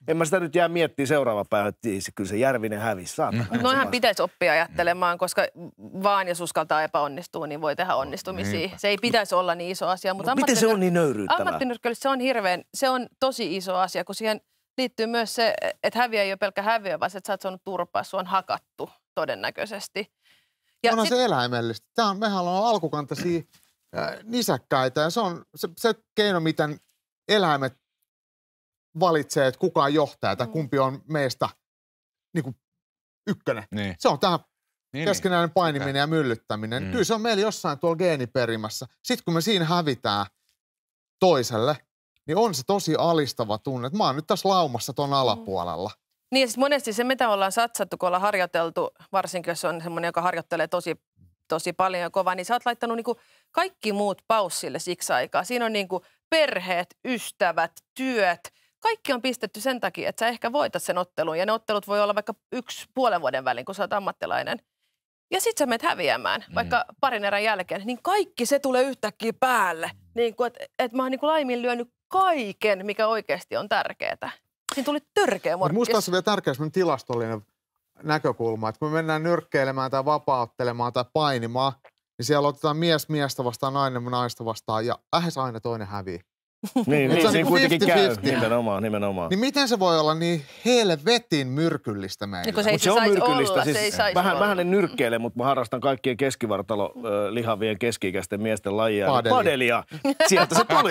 en mä sitä nyt jää miettiä seuraava päivä, että kyllä se Järvinen hävisi. Mm-hmm. Noihan pitäisi oppia mm. ajattelemaan, koska vaan jos uskaltaa epäonnistua, niin voi tehdä onnistumisia. Niinpä. Se ei pitäisi olla niin iso asia. Mutta no, miten se on niin nöyryyttävää? Ammattinyrkkeilyssä se on hirveän, se on tosi iso asia, kun siihen liittyy myös se, että häviä ei ole pelkkä häviä, vaan se, että sä oot saanut turpaa, sua on hakattu todennäköisesti. Ja Onhan sit... se eläimellistä. Tämä on, mehän ollaan alkukantaisia äh, nisäkkäitä ja se on se, se keino, miten eläimet valitsee, että kuka on johtaja tai mm. kumpi on meistä niin kuin ykkönen. Niin. Se on tämä niin, niin. keskinäinen painiminen okay. ja myllyttäminen. Mm. Kyllä se on meillä jossain tuolla geeniperimässä. Sitten kun me siinä hävitään toiselle, niin on se tosi alistava tunne, että mä oon nyt tässä laumassa ton mm. alapuolella. Mm. Niin, ja siis monesti se, mitä ollaan satsattu, kun ollaan harjoiteltu, varsinkin jos on semmoinen, joka harjoittelee tosi, tosi paljon ja kovaa, niin sä oot laittanut niin kuin kaikki muut paussille siksi aikaa. Siinä on niin kuin perheet, ystävät, työt – kaikki on pistetty sen takia, että sä ehkä voitat sen ottelun. Ja ne ottelut voi olla vaikka yksi puolen vuoden välin, kun sä oot ammattilainen. Ja sit sä menet häviämään, mm vaikka parin erän jälkeen, niin kaikki se tulee yhtäkkiä päälle. Niin kuin, että et mä oon niin laiminlyönyt kaiken, mikä oikeasti on tärkeää. Siinä tuli törkeä morkkis. musta on vielä tärkeä tilastollinen näkökulma, että kun me mennään nyrkkeilemään tai vapauttelemaan tai painimaan, niin siellä otetaan mies miestä vastaan, nainen naista vastaan ja lähes aina toinen hävii. Niin, niin, niin kuitenkin 50-50. käy, nimenomaan, nimenomaan. Niin miten se voi olla niin helvetin myrkyllistä meillä? Niin, se, se, se on myrkyllistä. Olla, siis se ei vähän, olla. vähän en nyrkkeile, mutta mä harrastan kaikkien lihavien keski-ikäisten miesten lajia. Padelia. Padelia. Sieltä se tuli.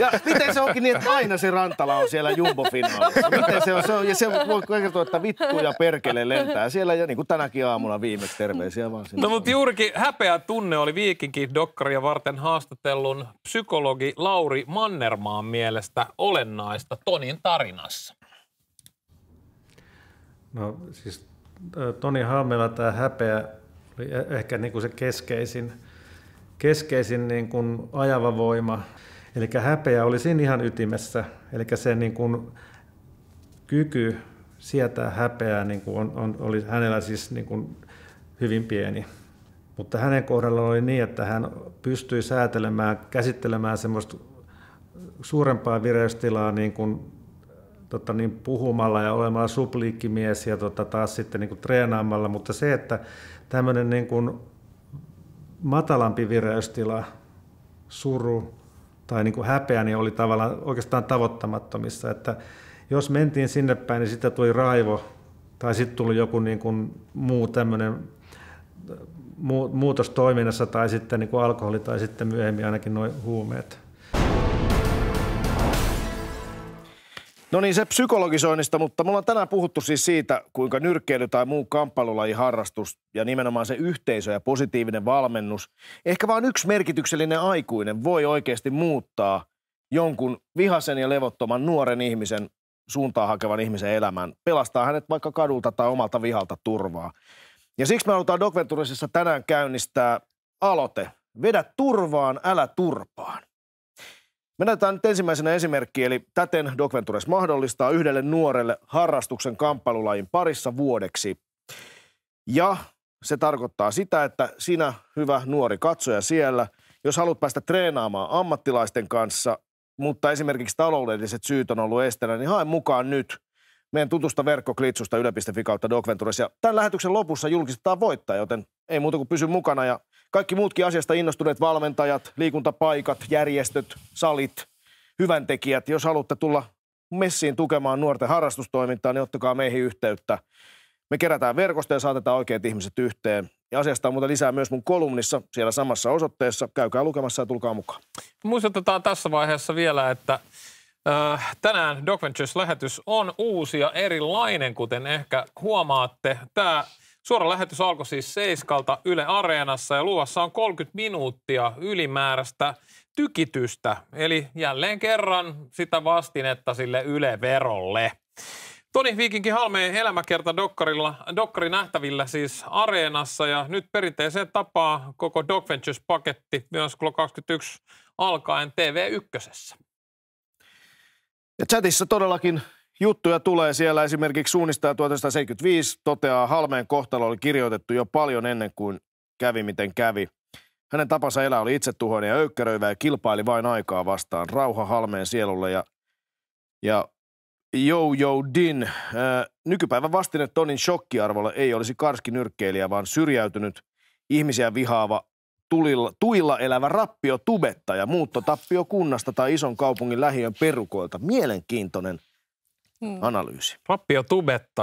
Ja miten se onkin niin, että aina se Rantala on siellä jumbo Miten se on? Se on ja se voi kertoa, että vittu ja perkele lentää siellä. Ja niin kuin tänäkin aamuna viime terveisiä vaan sinne. No mutta juurikin häpeä tunne oli Viikinkin dokkaria varten haastatellun psykologi Lauri Ma- Mannermaan mielestä olennaista Tonin tarinassa? No siis Toni Haamela tämä häpeä oli e-, ehkä niin kuin se keskeisin, keskeisin niin kuin ajava voima. Eli häpeä oli siinä ihan ytimessä. Eli se niin kuin kyky sietää häpeää niin kuin on, on, oli hänellä siis niin kuin hyvin pieni. Mutta hänen kohdalla oli niin, että hän pystyi säätelemään, käsittelemään semmoista suurempaa vireystilaa niin kuin, tota, niin puhumalla ja olemalla supliikkimies ja tota, taas sitten niin kuin, treenaamalla, mutta se, että tämmöinen niin kuin, matalampi vireystila, suru tai niin kuin häpeä, niin oli tavallaan oikeastaan tavoittamattomissa. Että jos mentiin sinne päin, niin sitä tuli raivo tai sitten tuli joku niin kuin muu tämmöinen muutos toiminnassa tai sitten niin kuin alkoholi tai sitten myöhemmin ainakin nuo huumeet. No niin, se psykologisoinnista, mutta me ollaan tänään puhuttu siis siitä, kuinka nyrkkeily tai muu kamppailulajin harrastus ja nimenomaan se yhteisö ja positiivinen valmennus, ehkä vain yksi merkityksellinen aikuinen voi oikeasti muuttaa jonkun vihasen ja levottoman nuoren ihmisen suuntaa hakevan ihmisen elämän, pelastaa hänet vaikka kadulta tai omalta vihalta turvaa. Ja siksi me halutaan Dogventurisissa tänään käynnistää aloite Vedä turvaan, älä turpaan. Me näytetään nyt ensimmäisenä esimerkki, eli täten Ventures mahdollistaa yhdelle nuorelle harrastuksen kamppailulajin parissa vuodeksi. Ja se tarkoittaa sitä, että sinä, hyvä nuori katsoja siellä, jos haluat päästä treenaamaan ammattilaisten kanssa, mutta esimerkiksi taloudelliset syyt on ollut esteenä, niin hae mukaan nyt meidän tutusta verkkoklitsusta yle.fi kautta Ventures. Ja tämän lähetyksen lopussa julkistetaan voittaja, joten ei muuta kuin pysy mukana ja – kaikki muutkin asiasta innostuneet valmentajat, liikuntapaikat, järjestöt, salit, hyväntekijät, jos haluatte tulla messiin tukemaan nuorten harrastustoimintaa, niin ottakaa meihin yhteyttä. Me kerätään verkosta ja saatetaan oikeat ihmiset yhteen. Ja asiasta on muuten lisää myös mun kolumnissa siellä samassa osoitteessa. Käykää lukemassa ja tulkaa mukaan. Muistutetaan tässä vaiheessa vielä, että äh, tänään Doc Ventures-lähetys on uusi ja erilainen, kuten ehkä huomaatte. Tämä Suora lähetys alkoi siis Seiskalta Yle Areenassa ja luvassa on 30 minuuttia ylimääräistä tykitystä. Eli jälleen kerran sitä vastinetta sille Yle-verolle. Toni Viikinkin Halmeen elämäkerta dokkarilla, dokkari nähtävillä siis areenassa ja nyt perinteiseen tapaa koko Doc Ventures-paketti myös klo 21 alkaen TV1. Ja chatissa todellakin Juttuja tulee siellä esimerkiksi suunnistaja 1975 toteaa, Halmeen kohtalo oli kirjoitettu jo paljon ennen kuin kävi miten kävi. Hänen tapansa elää oli itsetuhoinen ja öykkäröivä ja kilpaili vain aikaa vastaan. Rauha Halmeen sielulle ja, ja Yo Din. Ää, äh, nykypäivän vastine Tonin shokkiarvolle ei olisi karski nyrkkeilijä, vaan syrjäytynyt, ihmisiä vihaava, tulilla, tuilla elävä rappio ja muuttotappio kunnasta tai ison kaupungin lähiön perukoilta. Mielenkiintoinen – hmm. analyysi. Pappi on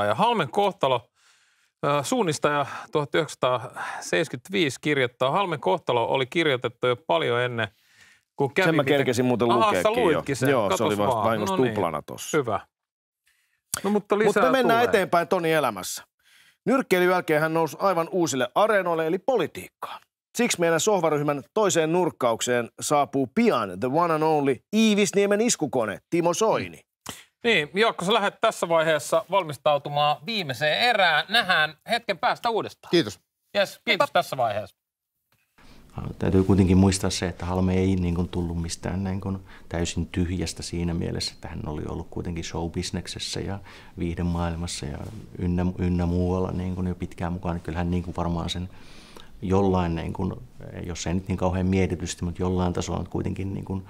ja Halmen kohtalo Suunnistaja 1975 kirjoittaa, Halmen kohtalo oli kirjoitettu jo paljon ennen kuin kävi. Sen mä kerkesin muuten lukeekin Sen. Joo, Katos se oli vasta vain no niin. tuplana tossa. Hyvä. No, mutta lisää Mutta me mennään tulee. eteenpäin Toni elämässä. Nyrkkeilyn jälkeen hän nousi aivan uusille areenoille eli politiikkaan. Siksi meidän sohvaryhmän toiseen nurkkaukseen saapuu pian the one and only Iivisniemen iskukone Timo Soini. Niin, Jaakko, sä lähdet tässä vaiheessa valmistautumaan viimeiseen erään. Nähdään hetken päästä uudestaan. Kiitos. Yes, kiitos Heippa. tässä vaiheessa. Ah, täytyy kuitenkin muistaa se, että Halme ei niin kuin, tullut mistään niin kuin, täysin tyhjästä siinä mielessä, että hän oli ollut kuitenkin showbisneksessä ja viihdemaailmassa ja ynnä, ynnä muualla niin kuin, jo pitkään mukaan. Kyllähän niin kuin, varmaan sen jollain, niin kuin, jos ei nyt niin kauhean mietitysti, mutta jollain tasolla kuitenkin niin kuin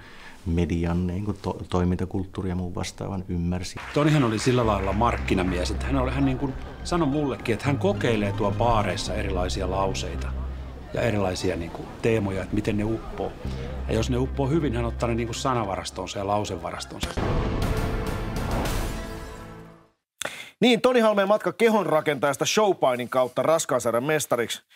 median niin kuin to, toimintakulttuuri ja muun vastaavan ymmärsi. Tonihan oli sillä lailla markkinamies, että hän, oli, hän niin kuin sanoi mullekin, että hän kokeilee tuo baareissa erilaisia lauseita ja erilaisia niin kuin teemoja, että miten ne uppoo. Ja jos ne uppoo hyvin, hän ottaa ne niin kuin sanavarastonsa ja lausevarastonsa. Niin, Toni Halmeen matka kehonrakentajasta showpainin kautta Raskaansaaren mestariksi –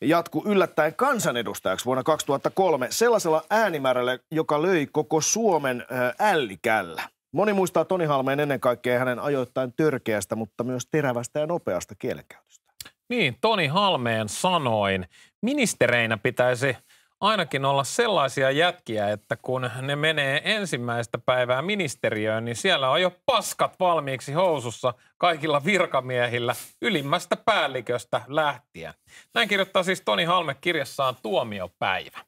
jatku yllättäen kansanedustajaksi vuonna 2003 sellaisella äänimäärällä, joka löi koko Suomen äh, ällikällä. Moni muistaa Toni Halmeen ennen kaikkea hänen ajoittain törkeästä, mutta myös terävästä ja nopeasta kielenkäytöstä. Niin, Toni Halmeen sanoin, ministereinä pitäisi – ainakin olla sellaisia jätkiä, että kun ne menee ensimmäistä päivää ministeriöön, niin siellä on jo paskat valmiiksi housussa kaikilla virkamiehillä ylimmästä päälliköstä lähtien. Näin kirjoittaa siis Toni Halme kirjassaan Tuomiopäivä.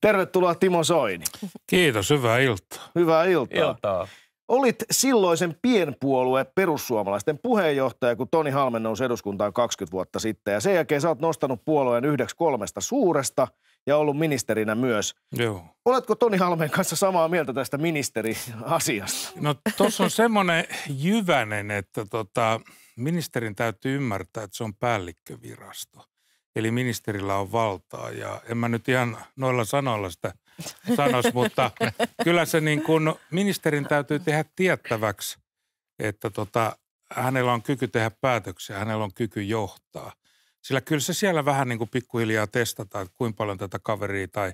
Tervetuloa Timo Soini. Kiitos, hyvää iltaa. Hyvää iltaa. iltaa. Olit silloisen pienpuolue perussuomalaisten puheenjohtaja, kun Toni Halmen nousi eduskuntaan 20 vuotta sitten. Ja sen jälkeen sä oot nostanut puolueen yhdeksi kolmesta suuresta ja ollut ministerinä myös. Joo. Oletko Toni Halmeen kanssa samaa mieltä tästä ministeriasiasta? No tuossa on semmoinen jyvänen, että tota, ministerin täytyy ymmärtää, että se on päällikkövirasto. Eli ministerillä on valtaa ja en mä nyt ihan noilla sanoilla sitä sanoisi, mutta kyllä se niin kuin ministerin täytyy tehdä tiettäväksi, että tota, hänellä on kyky tehdä päätöksiä, hänellä on kyky johtaa – sillä kyllä se siellä vähän niin kuin pikkuhiljaa testataan, että kuinka paljon tätä kaveria tai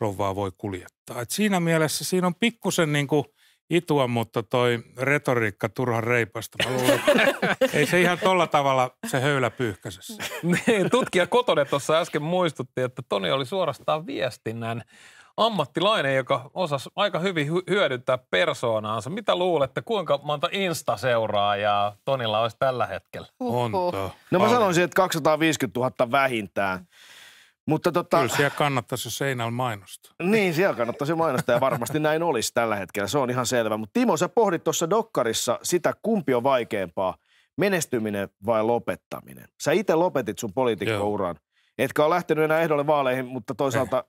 rouvaa voi kuljettaa. Et siinä mielessä siinä on pikkusen niin kuin itua, mutta toi retoriikka turhan reipasta. Mä luulen, ei se ihan tolla tavalla se höylä pyyhkäisessä. Niin, tutkija Kotonen tuossa äsken muistutti, että Toni oli suorastaan viestinnän ammattilainen, joka osasi aika hyvin hyödyntää persoonaansa. Mitä luulette, kuinka monta Insta-seuraajaa Tonilla olisi tällä hetkellä? Monta. No mä sanoisin, että 250 000 vähintään. Mutta tota... Kyllä siellä kannattaisi seinällä mainosta. Niin, siellä kannattaisi mainosta ja varmasti näin olisi tällä hetkellä. Se on ihan selvä. Mutta Timo, sä pohdit tuossa Dokkarissa sitä, kumpi on vaikeampaa, menestyminen vai lopettaminen. Sä itse lopetit sun poliitikkouran. Etkä ole lähtenyt enää ehdolle vaaleihin, mutta toisaalta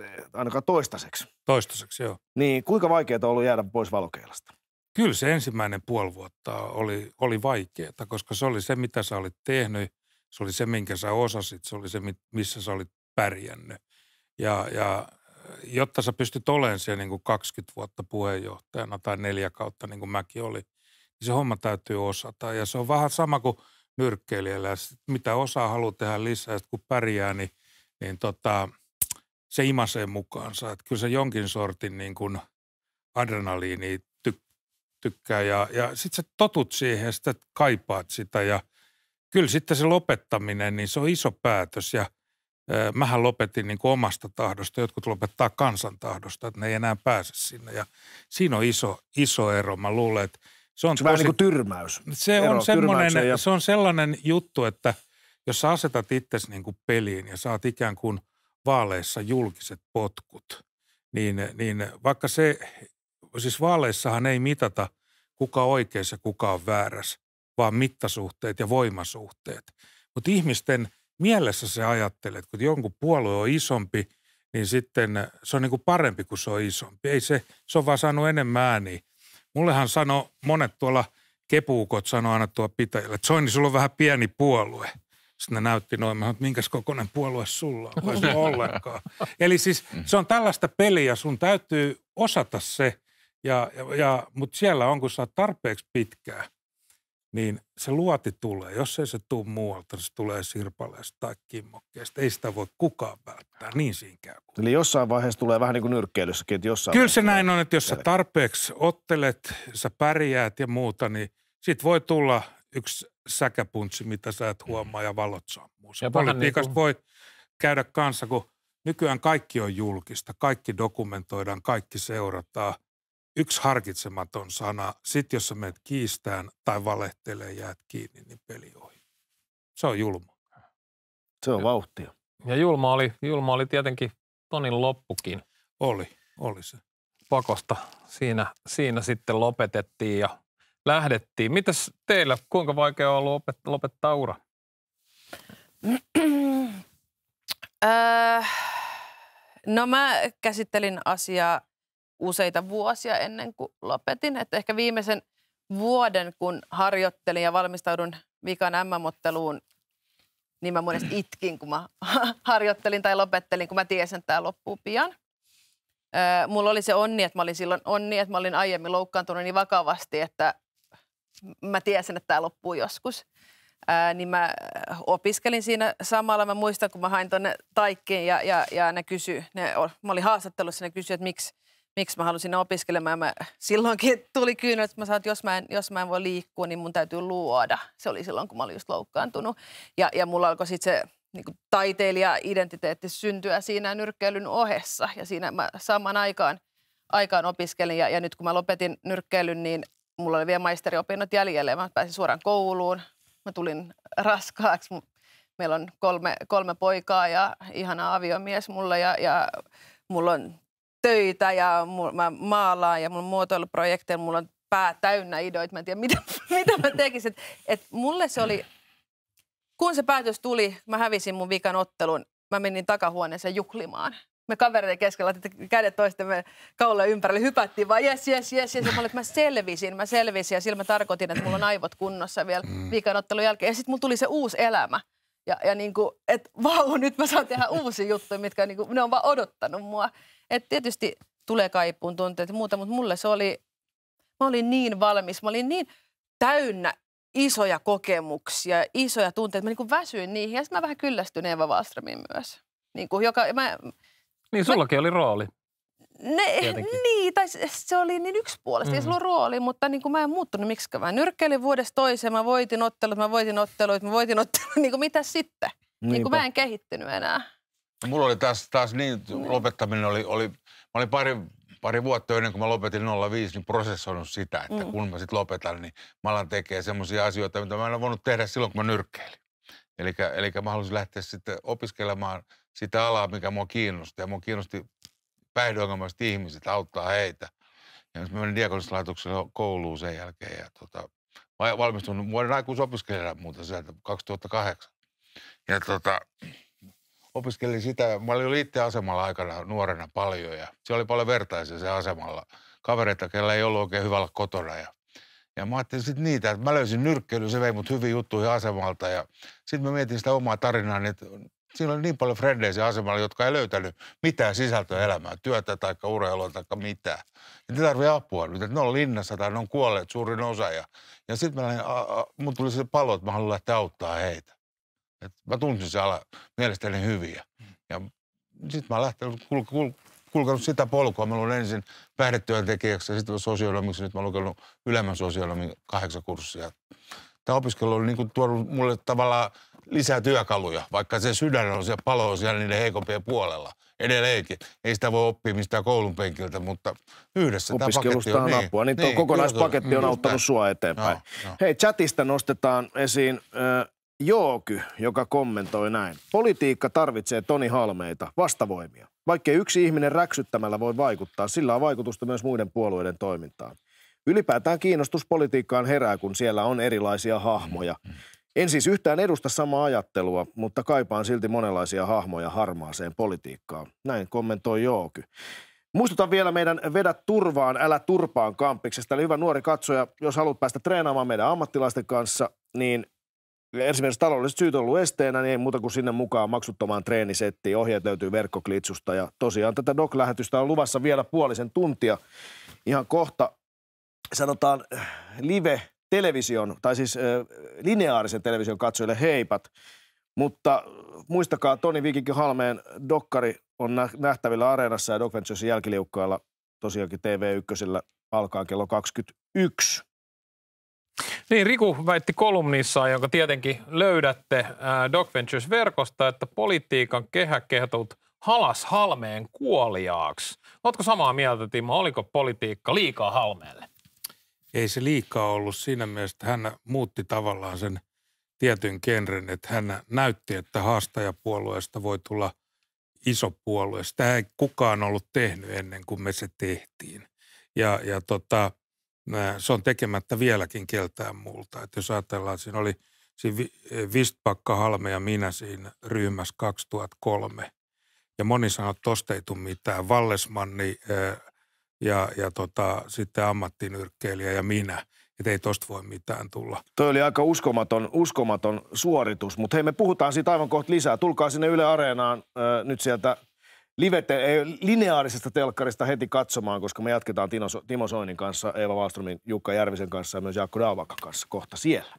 Eh, ainakaan toistaiseksi. Toistaiseksi, joo. Niin kuinka vaikeaa on ollut jäädä pois valokeilasta? Kyllä se ensimmäinen puoli vuotta oli, oli vaikeaa, koska se oli se, mitä sä olit tehnyt, se oli se, minkä sä osasit, se oli se, missä sä olit pärjännyt. Ja, ja jotta sä pystyt olemaan siellä niin kuin 20 vuotta puheenjohtajana tai neljä kautta, niin kuin mäkin oli, niin se homma täytyy osata. Ja se on vähän sama kuin nyrkkeilijällä, mitä osaa haluaa tehdä lisää, ja kun pärjää, niin, niin tota – se imasee mukaansa. Että kyllä se jonkin sortin niin kuin adrenaliini tyk- tykkää ja, ja sitten sä totut siihen ja kaipaat sitä ja kyllä sitten se lopettaminen, niin se on iso päätös ja ö, Mähän lopetin niin kuin omasta tahdosta, jotkut lopettaa kansan tahdosta, että ne ei enää pääse sinne. Ja siinä on iso, iso ero. Mä luulen, että se on, se tosi, niin kuin tyrmäys. Se on, ero, ja... se on sellainen juttu, että jos sä asetat itsesi niin kuin peliin ja saat ikään kuin – vaaleissa julkiset potkut, niin, niin vaikka se, siis vaaleissahan ei mitata kuka oikeassa ja kuka on väärässä, vaan mittasuhteet ja voimasuhteet. Mutta ihmisten mielessä se ajattelee, että kun jonkun puolue on isompi, niin sitten se on niin kuin parempi, kuin se on isompi. Ei se, se on vaan saanut enemmän ääniä. Mullehan sano monet tuolla kepuukot sanoo aina tuo pitäjällä, että Soini, sulla on vähän pieni puolue. Sitten ne näytti noin, että minkäs kokoinen puolue sulla on, vai ollenkaan. Eli siis mm. se on tällaista peliä, sun täytyy osata se, ja, ja, ja, mutta siellä on, kun sä oot tarpeeksi pitkää, niin se luoti tulee. Jos ei se tule muualta, niin se tulee sirpaleesta tai kimmokkeesta. Ei sitä voi kukaan välttää, niin siinä käy. Eli jossain vaiheessa tulee vähän niin kuin nyrkkeilyssäkin, että jossain Kyllä se näin on, että jos sä tarpeeksi ottelet, sä pärjäät ja muuta, niin sit voi tulla yksi säkäpuntsi, mitä sä et mm. huomaa ja valot sammuu. Se niin politiikasta niin kuin... voi käydä kanssa, kun nykyään kaikki on julkista, kaikki dokumentoidaan, kaikki seurataan. Yksi harkitsematon sana, sit jos sä menet kiistään tai valehtelee jäät kiinni, niin peli ohi. Se on julma. Se on vauhtia. Ja julma oli, julma oli tietenkin Tonin loppukin. Oli, oli se. Pakosta siinä, siinä sitten lopetettiin ja lähdettiin. Mitäs teillä, kuinka vaikea on ollut opet- lopettaa ura? Äh, no mä käsittelin asiaa useita vuosia ennen kuin lopetin. Että ehkä viimeisen vuoden, kun harjoittelin ja valmistaudun vikan M-motteluun, niin mä monesti itkin, kun mä harjoittelin tai lopettelin, kun mä tiesin, että tämä loppuu pian. Äh, mulla oli se onni, että mä olin silloin onni, että mä olin aiemmin loukkaantunut niin vakavasti, että mä tiesin, että tämä loppuu joskus. Ää, niin mä opiskelin siinä samalla. Mä muistan, kun mä hain tuonne Taikkiin ja, ja, ja ne kysyi, ne, mä olin haastattelussa, ne kysyi, että miksi, miksi mä halusin opiskelemaan. Mä silloinkin tuli kyynä, että mä sanoin, että jos mä, en, jos mä en voi liikkua, niin mun täytyy luoda. Se oli silloin, kun mä olin just loukkaantunut. Ja, ja mulla alkoi sitten se niin kuin taiteilija-identiteetti syntyä siinä nyrkkeilyn ohessa. Ja siinä mä saman aikaan, aikaan opiskelin. Ja, ja nyt kun mä lopetin nyrkkeilyn, niin mulla oli vielä maisteriopinnot jäljellä ja mä pääsin suoraan kouluun. Mä tulin raskaaksi. Meillä on kolme, kolme poikaa ja ihana aviomies mulla ja, ja mulla on töitä ja mulla, mä maalaan ja mulla on muotoiluprojekteja, mulla on pää täynnä ideoita. Mä en tiedä, mitä, mitä mä tekisin. Et, et mulle se oli, kun se päätös tuli, mä hävisin mun vikan ottelun. Mä menin takahuoneeseen juhlimaan me kavereiden keskellä että kädet toistemme kaula ympärille, hypättiin vaan jes, jes, jes, jes. Ja mä olin, että mä selvisin, mä selvisin ja sillä mä tarkoitin, että mulla on aivot kunnossa vielä mm. viikonottelun jälkeen. Ja sitten mulla tuli se uusi elämä. Ja, ja niin kuin, että vau, nyt mä saan tehdä uusia juttuja, mitkä niin kuin, ne on vaan odottanut mua. että tietysti tulee kaipuun tunteet ja muuta, mutta mulle se oli, mä olin niin valmis, mä olin niin täynnä isoja kokemuksia, isoja tunteita. Mä niin väsyin niihin ja sitten mä vähän kyllästyin Eva Wallströmiin myös. Niin kuin, joka, mä, niin, sullakin mä... oli rooli. Ne, niin, tai se oli niin yksipuolista, mm. ei sulla rooli, mutta niin kuin mä en muuttunut miksikään. Mä nyrkkeilin vuodesta toiseen, mä voitin ottelut, mä voitin ottelut, mä voitin ottelut, niin kuin mitä sitten? Niinpä. Niin kuin mä en kehittynyt enää. No, mulla oli taas, taas niin, niin, lopettaminen oli, oli mä olin pari, pari vuotta ennen kuin mä lopetin 05, niin prosessoinut sitä, että mm. kun mä sitten lopetan, niin mä alan tekemään semmoisia asioita, mitä mä en ole voinut tehdä silloin, kun mä nyrkkeilin. Eli mä halusin lähteä sitten opiskelemaan – sitä alaa, mikä mua kiinnosti. Ja mua kiinnosti päihdeongelmaiset ihmiset, auttaa heitä. Ja mä menin diakonislaitoksella kouluun sen jälkeen ja tota, valmistunut vuoden aikuisopiskelijana muuten sieltä 2008. Ja tota, opiskelin sitä, mä olin itse asemalla aikana nuorena paljon ja se oli paljon vertaisia se asemalla. Kavereita, kellä ei ollut oikein hyvällä kotona ja ja mä ajattelin sitten niitä, että mä löysin nyrkkeily, se vei mut hyvin juttuihin asemalta. Ja sitten mä mietin sitä omaa tarinaa, niin että Siinä oli niin paljon frendejä asemalla, jotka ei löytänyt mitään sisältöä elämään, työtä tai urheilua tai mitään. Ja ne tarvii apua nyt, että ne on linnassa tai ne on kuolleet suurin osa. Ja, ja sitten mun tuli se palo, että mä haluan lähteä auttaa heitä. Et mä tunsin se ala mielestäni hyviä. Ja mm. sitten mä lähtenyt kul- kul- kulkenut sitä polkua. Mä olin ensin päihdetyöntekijäksi ja sitten sosionomiksi. Nyt mä olen lukenut ylemmän sosionomin kahdeksan kurssia tämä opiskelu on niin kuin tuonut mulle tavallaan lisää työkaluja, vaikka se sydän on siellä palo on siellä niiden heikompien puolella. Edelleenkin. Ei sitä voi oppia mistään koulun penkiltä, mutta yhdessä tämä paketti on, niin, apua. Niin, niin kokonaispaketti kyllä, on auttanut just sua eteenpäin. No, no. Hei, chatista nostetaan esiin äh, Jooky, joka kommentoi näin. Politiikka tarvitsee Toni Halmeita, vastavoimia. Vaikkei yksi ihminen räksyttämällä voi vaikuttaa, sillä on vaikutusta myös muiden puolueiden toimintaan ylipäätään kiinnostus politiikkaan herää, kun siellä on erilaisia hahmoja. Mm. En siis yhtään edusta samaa ajattelua, mutta kaipaan silti monenlaisia hahmoja harmaaseen politiikkaan. Näin kommentoi Jooky. Muistutan vielä meidän Vedä turvaan, älä turpaan kampiksesta. Eli hyvä nuori katsoja, jos haluat päästä treenaamaan meidän ammattilaisten kanssa, niin esimerkiksi taloudelliset syyt on ollut esteenä, niin ei muuta kuin sinne mukaan maksuttomaan treenisettiin. Ohjeet löytyy verkkoklitsusta ja tosiaan tätä DOC-lähetystä on luvassa vielä puolisen tuntia ihan kohta sanotaan äh, live television, tai siis äh, lineaarisen television katsojille heipat. Mutta äh, muistakaa, Toni Vikinkin Halmeen dokkari on nähtävillä Areenassa ja Doc Venturesin jälkiliukkailla tosiaankin TV1 alkaa kello 21. Niin, Riku väitti kolumnissaan, jonka tietenkin löydätte ää, äh, Doc Ventures-verkosta, että politiikan kehätut halas Halmeen kuoliaaksi. Oletko samaa mieltä, Timo? Oliko politiikka liikaa Halmeelle? ei se liikaa ollut siinä mielessä, että hän muutti tavallaan sen tietyn genren, että hän näytti, että haastajapuolueesta voi tulla iso puolue. Sitä ei kukaan ollut tehnyt ennen kuin me se tehtiin. Ja, ja tota, se on tekemättä vieläkin keltään muulta. Että jos ajatellaan, siinä oli siinä Vistpakka, Halme ja minä siinä ryhmässä 2003. Ja moni sanoi, että tosta ei tule mitään. Vallesmanni, äh, ja, ja tota, sitten ammattinyrkkeilijä ja minä. Että ei tosta voi mitään tulla. Toi oli aika uskomaton, uskomaton suoritus, mutta hei me puhutaan siitä aivan kohta lisää. Tulkaa sinne Yle Areenaan ö, nyt sieltä livete, ei, lineaarisesta telkkarista heti katsomaan, koska me jatketaan Tino, Timo Soinin kanssa, Eeva Wallströmin, Jukka Järvisen kanssa ja myös Jaakko Daavakka kanssa kohta siellä.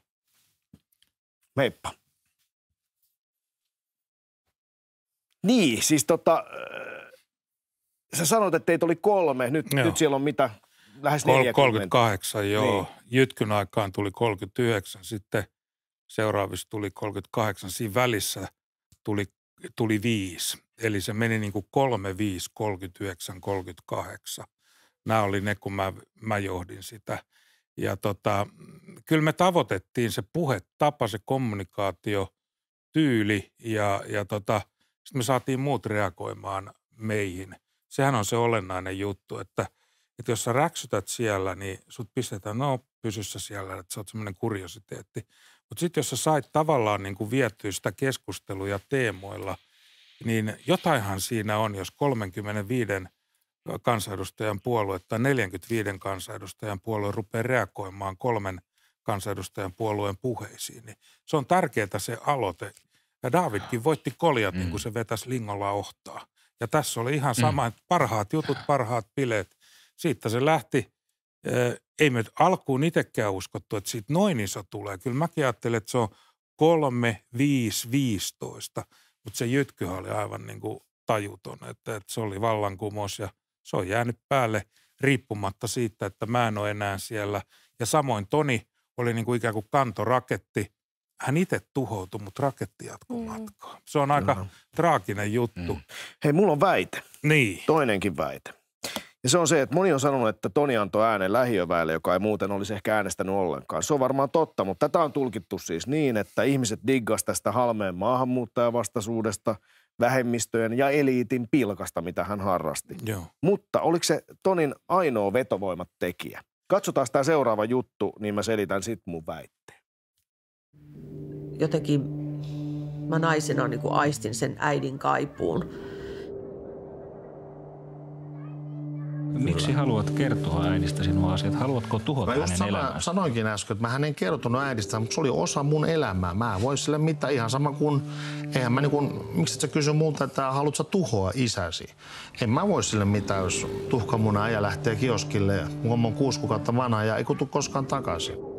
Meippa. Niin, siis tota, sä sanoit, että teitä oli kolme, nyt, joo. nyt siellä on mitä, lähes Kol- 38, joo. Niin. Jytkyn aikaan tuli 39, sitten seuraavissa tuli 38, siinä välissä tuli, tuli viisi. Eli se meni niin kuin 3, 5, 39, 38. Nämä oli ne, kun mä, mä johdin sitä. Ja tota, kyllä me tavoitettiin se puhetapa, se kommunikaatio, tyyli ja, ja tota, sitten me saatiin muut reagoimaan meihin – Sehän on se olennainen juttu, että, että jos sä räksytät siellä, niin sut pistetään, no pysyssä siellä, että sä oot semmoinen kuriositeetti. Mutta sitten jos sä sait tavallaan niin kuin viettyä sitä keskusteluja teemoilla, niin jotainhan siinä on, jos 35 kansanedustajan puolue tai 45 kansanedustajan puolue rupeaa reagoimaan kolmen kansanedustajan puolueen puheisiin. Niin se on tärkeää se aloite. Ja Davidkin voitti koljat, mm. niin kuin mm. se vetäisi lingolla ohtaa. Ja tässä oli ihan mm. sama, mm. että parhaat jutut, parhaat bileet. Siitä se lähti. Ei me alkuun itsekään uskottu, että siitä noin iso tulee. Kyllä mäkin ajattelin, että se on 3, 5, 15. Mutta se jytkyhän oli aivan niin kuin tajuton, että, että se oli vallankumous ja se on jäänyt päälle riippumatta siitä, että mä en ole enää siellä. Ja samoin Toni oli niin kuin ikään kuin kantoraketti – hän itse tuhoutui, mutta raketti jatkuu mm. matkaa. Se on aika mm. traaginen juttu. Mm. Hei, mulla on väite. Niin. Toinenkin väite. Ja se on se, että moni on sanonut, että Toni antoi äänen lähiöväelle, joka ei muuten olisi ehkä äänestänyt ollenkaan. Se on varmaan totta, mutta tätä on tulkittu siis niin, että ihmiset diggas tästä halmeen maahanmuuttajavastaisuudesta, vähemmistöjen ja eliitin pilkasta, mitä hän harrasti. Joo. Mutta oliko se Tonin ainoa vetovoimatekijä? Katsotaan tämä seuraava juttu, niin mä selitän sit mun väitteen jotenkin mä naisena niin aistin sen äidin kaipuun. Miksi haluat kertoa äidistä sinua asiat? Haluatko tuhota mä hänen elämänsä? sanoinkin äsken, että mä en kertonut äidistä, mutta se oli osa mun elämää. Mä voisin sille mitä ihan sama kuin, eihän mä niin kuin, miksi et sä kysy multa, että haluat sä tuhoa isäsi? En mä voi sille mitään, jos tuhka mun äijä lähtee kioskille, mun on kuusi kuukautta vanha ja ei kutu koskaan takaisin.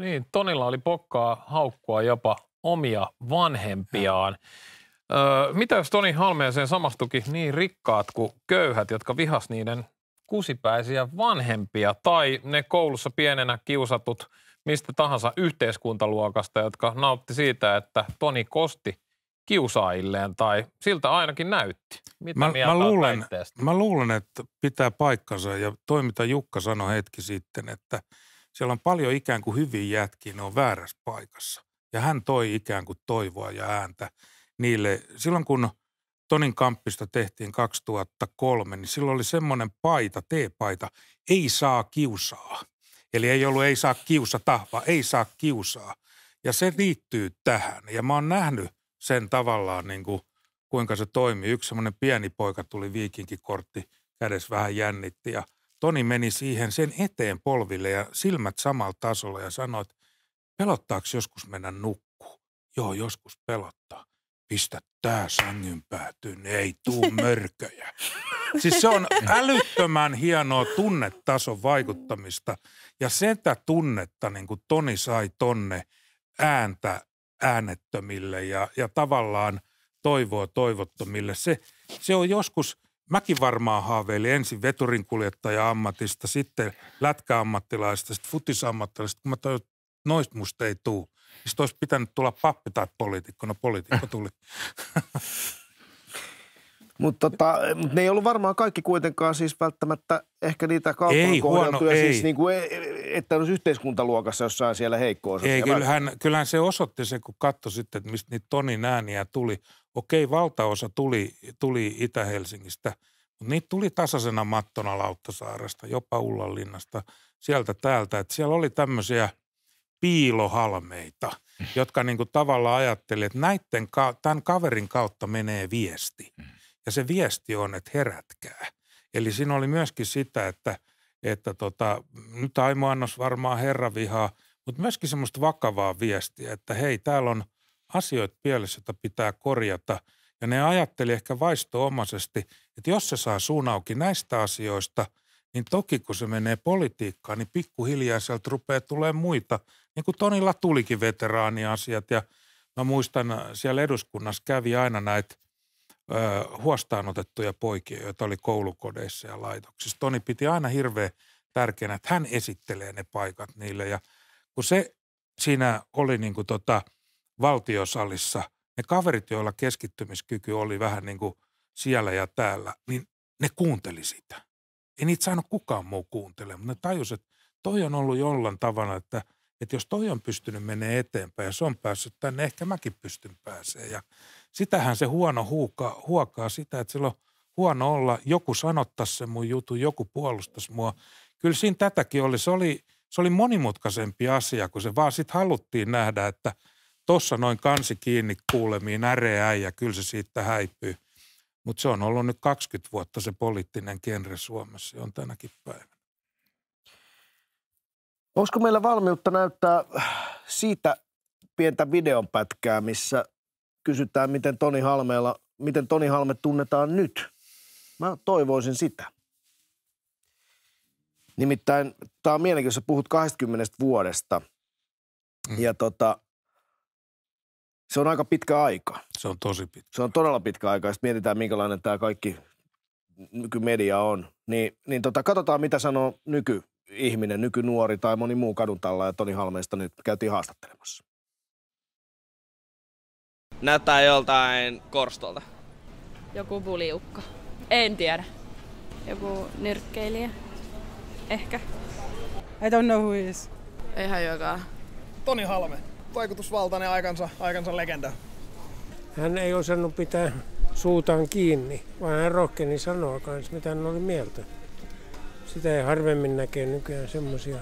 Niin, Tonilla oli pokkaa haukkua jopa omia vanhempiaan. Öö, mitä jos Toni Halmeeseen samastuki niin rikkaat kuin köyhät, jotka vihas niiden kusipäisiä vanhempia tai ne koulussa pienenä kiusatut mistä tahansa yhteiskuntaluokasta, jotka nautti siitä, että Toni kosti kiusaajilleen tai siltä ainakin näytti. Mitä mä, mä, luulen, mä luulen, että pitää paikkansa ja toi Jukka sanoi hetki sitten, että – siellä on paljon ikään kuin hyviä jätkiä, ne on väärässä paikassa. Ja hän toi ikään kuin toivoa ja ääntä niille. Silloin kun Tonin Kamppista tehtiin 2003, niin silloin oli semmoinen paita, T-paita, ei saa kiusaa. Eli ei ollut ei saa kiusata, vaan ei saa kiusaa. Ja se liittyy tähän. Ja mä oon nähnyt sen tavallaan niin kuin, kuinka se toimii. Yksi semmoinen pieni poika tuli viikinkikortti, kädessä vähän jännitti ja – Toni meni siihen sen eteen polville ja silmät samalla tasolla ja sanoi, että pelottaako joskus mennä nukkuun? Joo, joskus pelottaa. Pistä tää sängyn päätyyn, niin ei tuu mörköjä. Siis se on älyttömän hienoa tunnetason vaikuttamista. Ja sitä tunnetta niin kuin Toni sai tonne ääntä äänettömille ja, ja tavallaan toivoa toivottomille. Se, se on joskus – Mäkin varmaan haaveilin ensin veturinkuljettaja-ammatista, sitten lätkäammattilaista, sitten futisammattilaista, kun mä tajusin, että noista musta ei tule. Sitten olisi pitänyt tulla pappi tai poliitikko. No poliitikko tuli. Mutta tota, mut ne ei ollut varmaan kaikki kuitenkaan siis välttämättä ehkä niitä kaupan siis niin kuin, e, e, että olisi yhteiskuntaluokassa jossain siellä heikko Ei, kyllähän, kyllähän, se osoitti sen, kun katsoi sitten, että mistä niitä tonin ääniä tuli. Okei, valtaosa tuli, tuli Itä-Helsingistä, mutta niitä tuli tasaisena mattona Lauttasaaresta, jopa Ullanlinnasta, sieltä täältä. Että siellä oli tämmöisiä piilohalmeita, jotka niin kuin tavallaan ajatteli, että näiden, tämän kaverin kautta menee viesti. Mm ja se viesti on, että herätkää. Eli siinä oli myöskin sitä, että, että tota, nyt Aimo annos varmaan herra vihaa, mutta myöskin semmoista vakavaa viestiä, että hei, täällä on asioita pielessä, joita pitää korjata. Ja ne ajatteli ehkä vaistoomaisesti, että jos se saa suun auki näistä asioista, niin toki kun se menee politiikkaan, niin pikkuhiljaa sieltä rupeaa tulee muita. Niin kuin Tonilla tulikin veteraaniasiat ja mä muistan äh, siellä eduskunnassa kävi aina näitä – huostaanotettuja poikia, joita oli koulukodeissa ja laitoksissa. Toni piti aina hirveän tärkeänä, että hän esittelee ne paikat niille. Ja kun se siinä oli niin kuin tota valtiosalissa, ne kaverit, joilla keskittymiskyky oli vähän niin kuin siellä ja täällä, niin ne kuunteli sitä. Ei niitä saanut kukaan muu kuuntelemaan, mutta ne tajusivat, että toi on ollut jollain tavalla, että – että jos toi on pystynyt menee eteenpäin ja se on päässyt tänne, ehkä mäkin pystyn pääsee. Ja sitähän se huono huuka, huokaa sitä, että silloin huono olla, joku sanottaisi se mun jutu, joku puolustaisi mua. Kyllä siinä tätäkin oli. Se oli, se oli monimutkaisempi asia, kun se vaan sitten haluttiin nähdä, että tuossa noin kansi kiinni kuulemiin äreä ja kyllä se siitä häipyy. Mutta se on ollut nyt 20 vuotta se poliittinen genre Suomessa, se on tänäkin päivänä. Onko meillä valmiutta näyttää siitä pientä videonpätkää, missä kysytään, miten Toni, Halmeella, miten Toni Halme tunnetaan nyt? Mä toivoisin sitä. Nimittäin tämä on mielenkiintoista, puhut 20 vuodesta. Mm. Ja tota, se on aika pitkä aika. Se on tosi pitkä. Se on todella pitkä aika. jos mietitään, minkälainen tämä kaikki nykymedia on. Niin, niin tota, katsotaan, mitä sanoo nyky, ihminen, nykynuori tai moni muu kadun tällä ja Toni Halmeista nyt käytiin haastattelemassa. Näyttää joltain korstolta. Joku buliukko. En tiedä. Joku nyrkkeilijä. Ehkä. I don't know who he is. Eihän jokaa. Toni Halme. Vaikutusvaltainen aikansa, aikansa legenda. Hän ei osannut pitää suutaan kiinni, vaan hän rohkeni sanoa kans, mitä hän oli mieltä. Sitä ei harvemmin näkee nykyään semmoisia.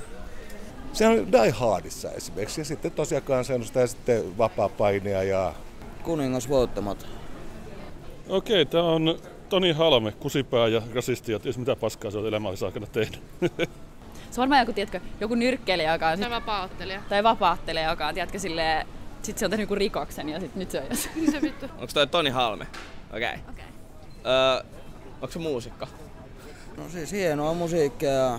Se on Die Hardissa esimerkiksi ja sitten tosiaan kansanedustaja ja sitten vapaapainia ja... Kuningas voittamaton. Okei, tämä on Toni Halme, kusipää ja rasisti ja mitä paskaa se on elämänsä aikana tehdä. se on varmaan joku, tiedätkö, joku nyrkkeilijä, joka on... Tai vapaattelija. Tai vapaattelija, joka on, tiedätkö, silleen... Sitten se on tehnyt joku rikoksen ja sit nyt se on jos... Niin onko toi Toni Halme? Okei. Okay. Okay. Öö, onko se muusikko? No siis hienoa musiikkia ja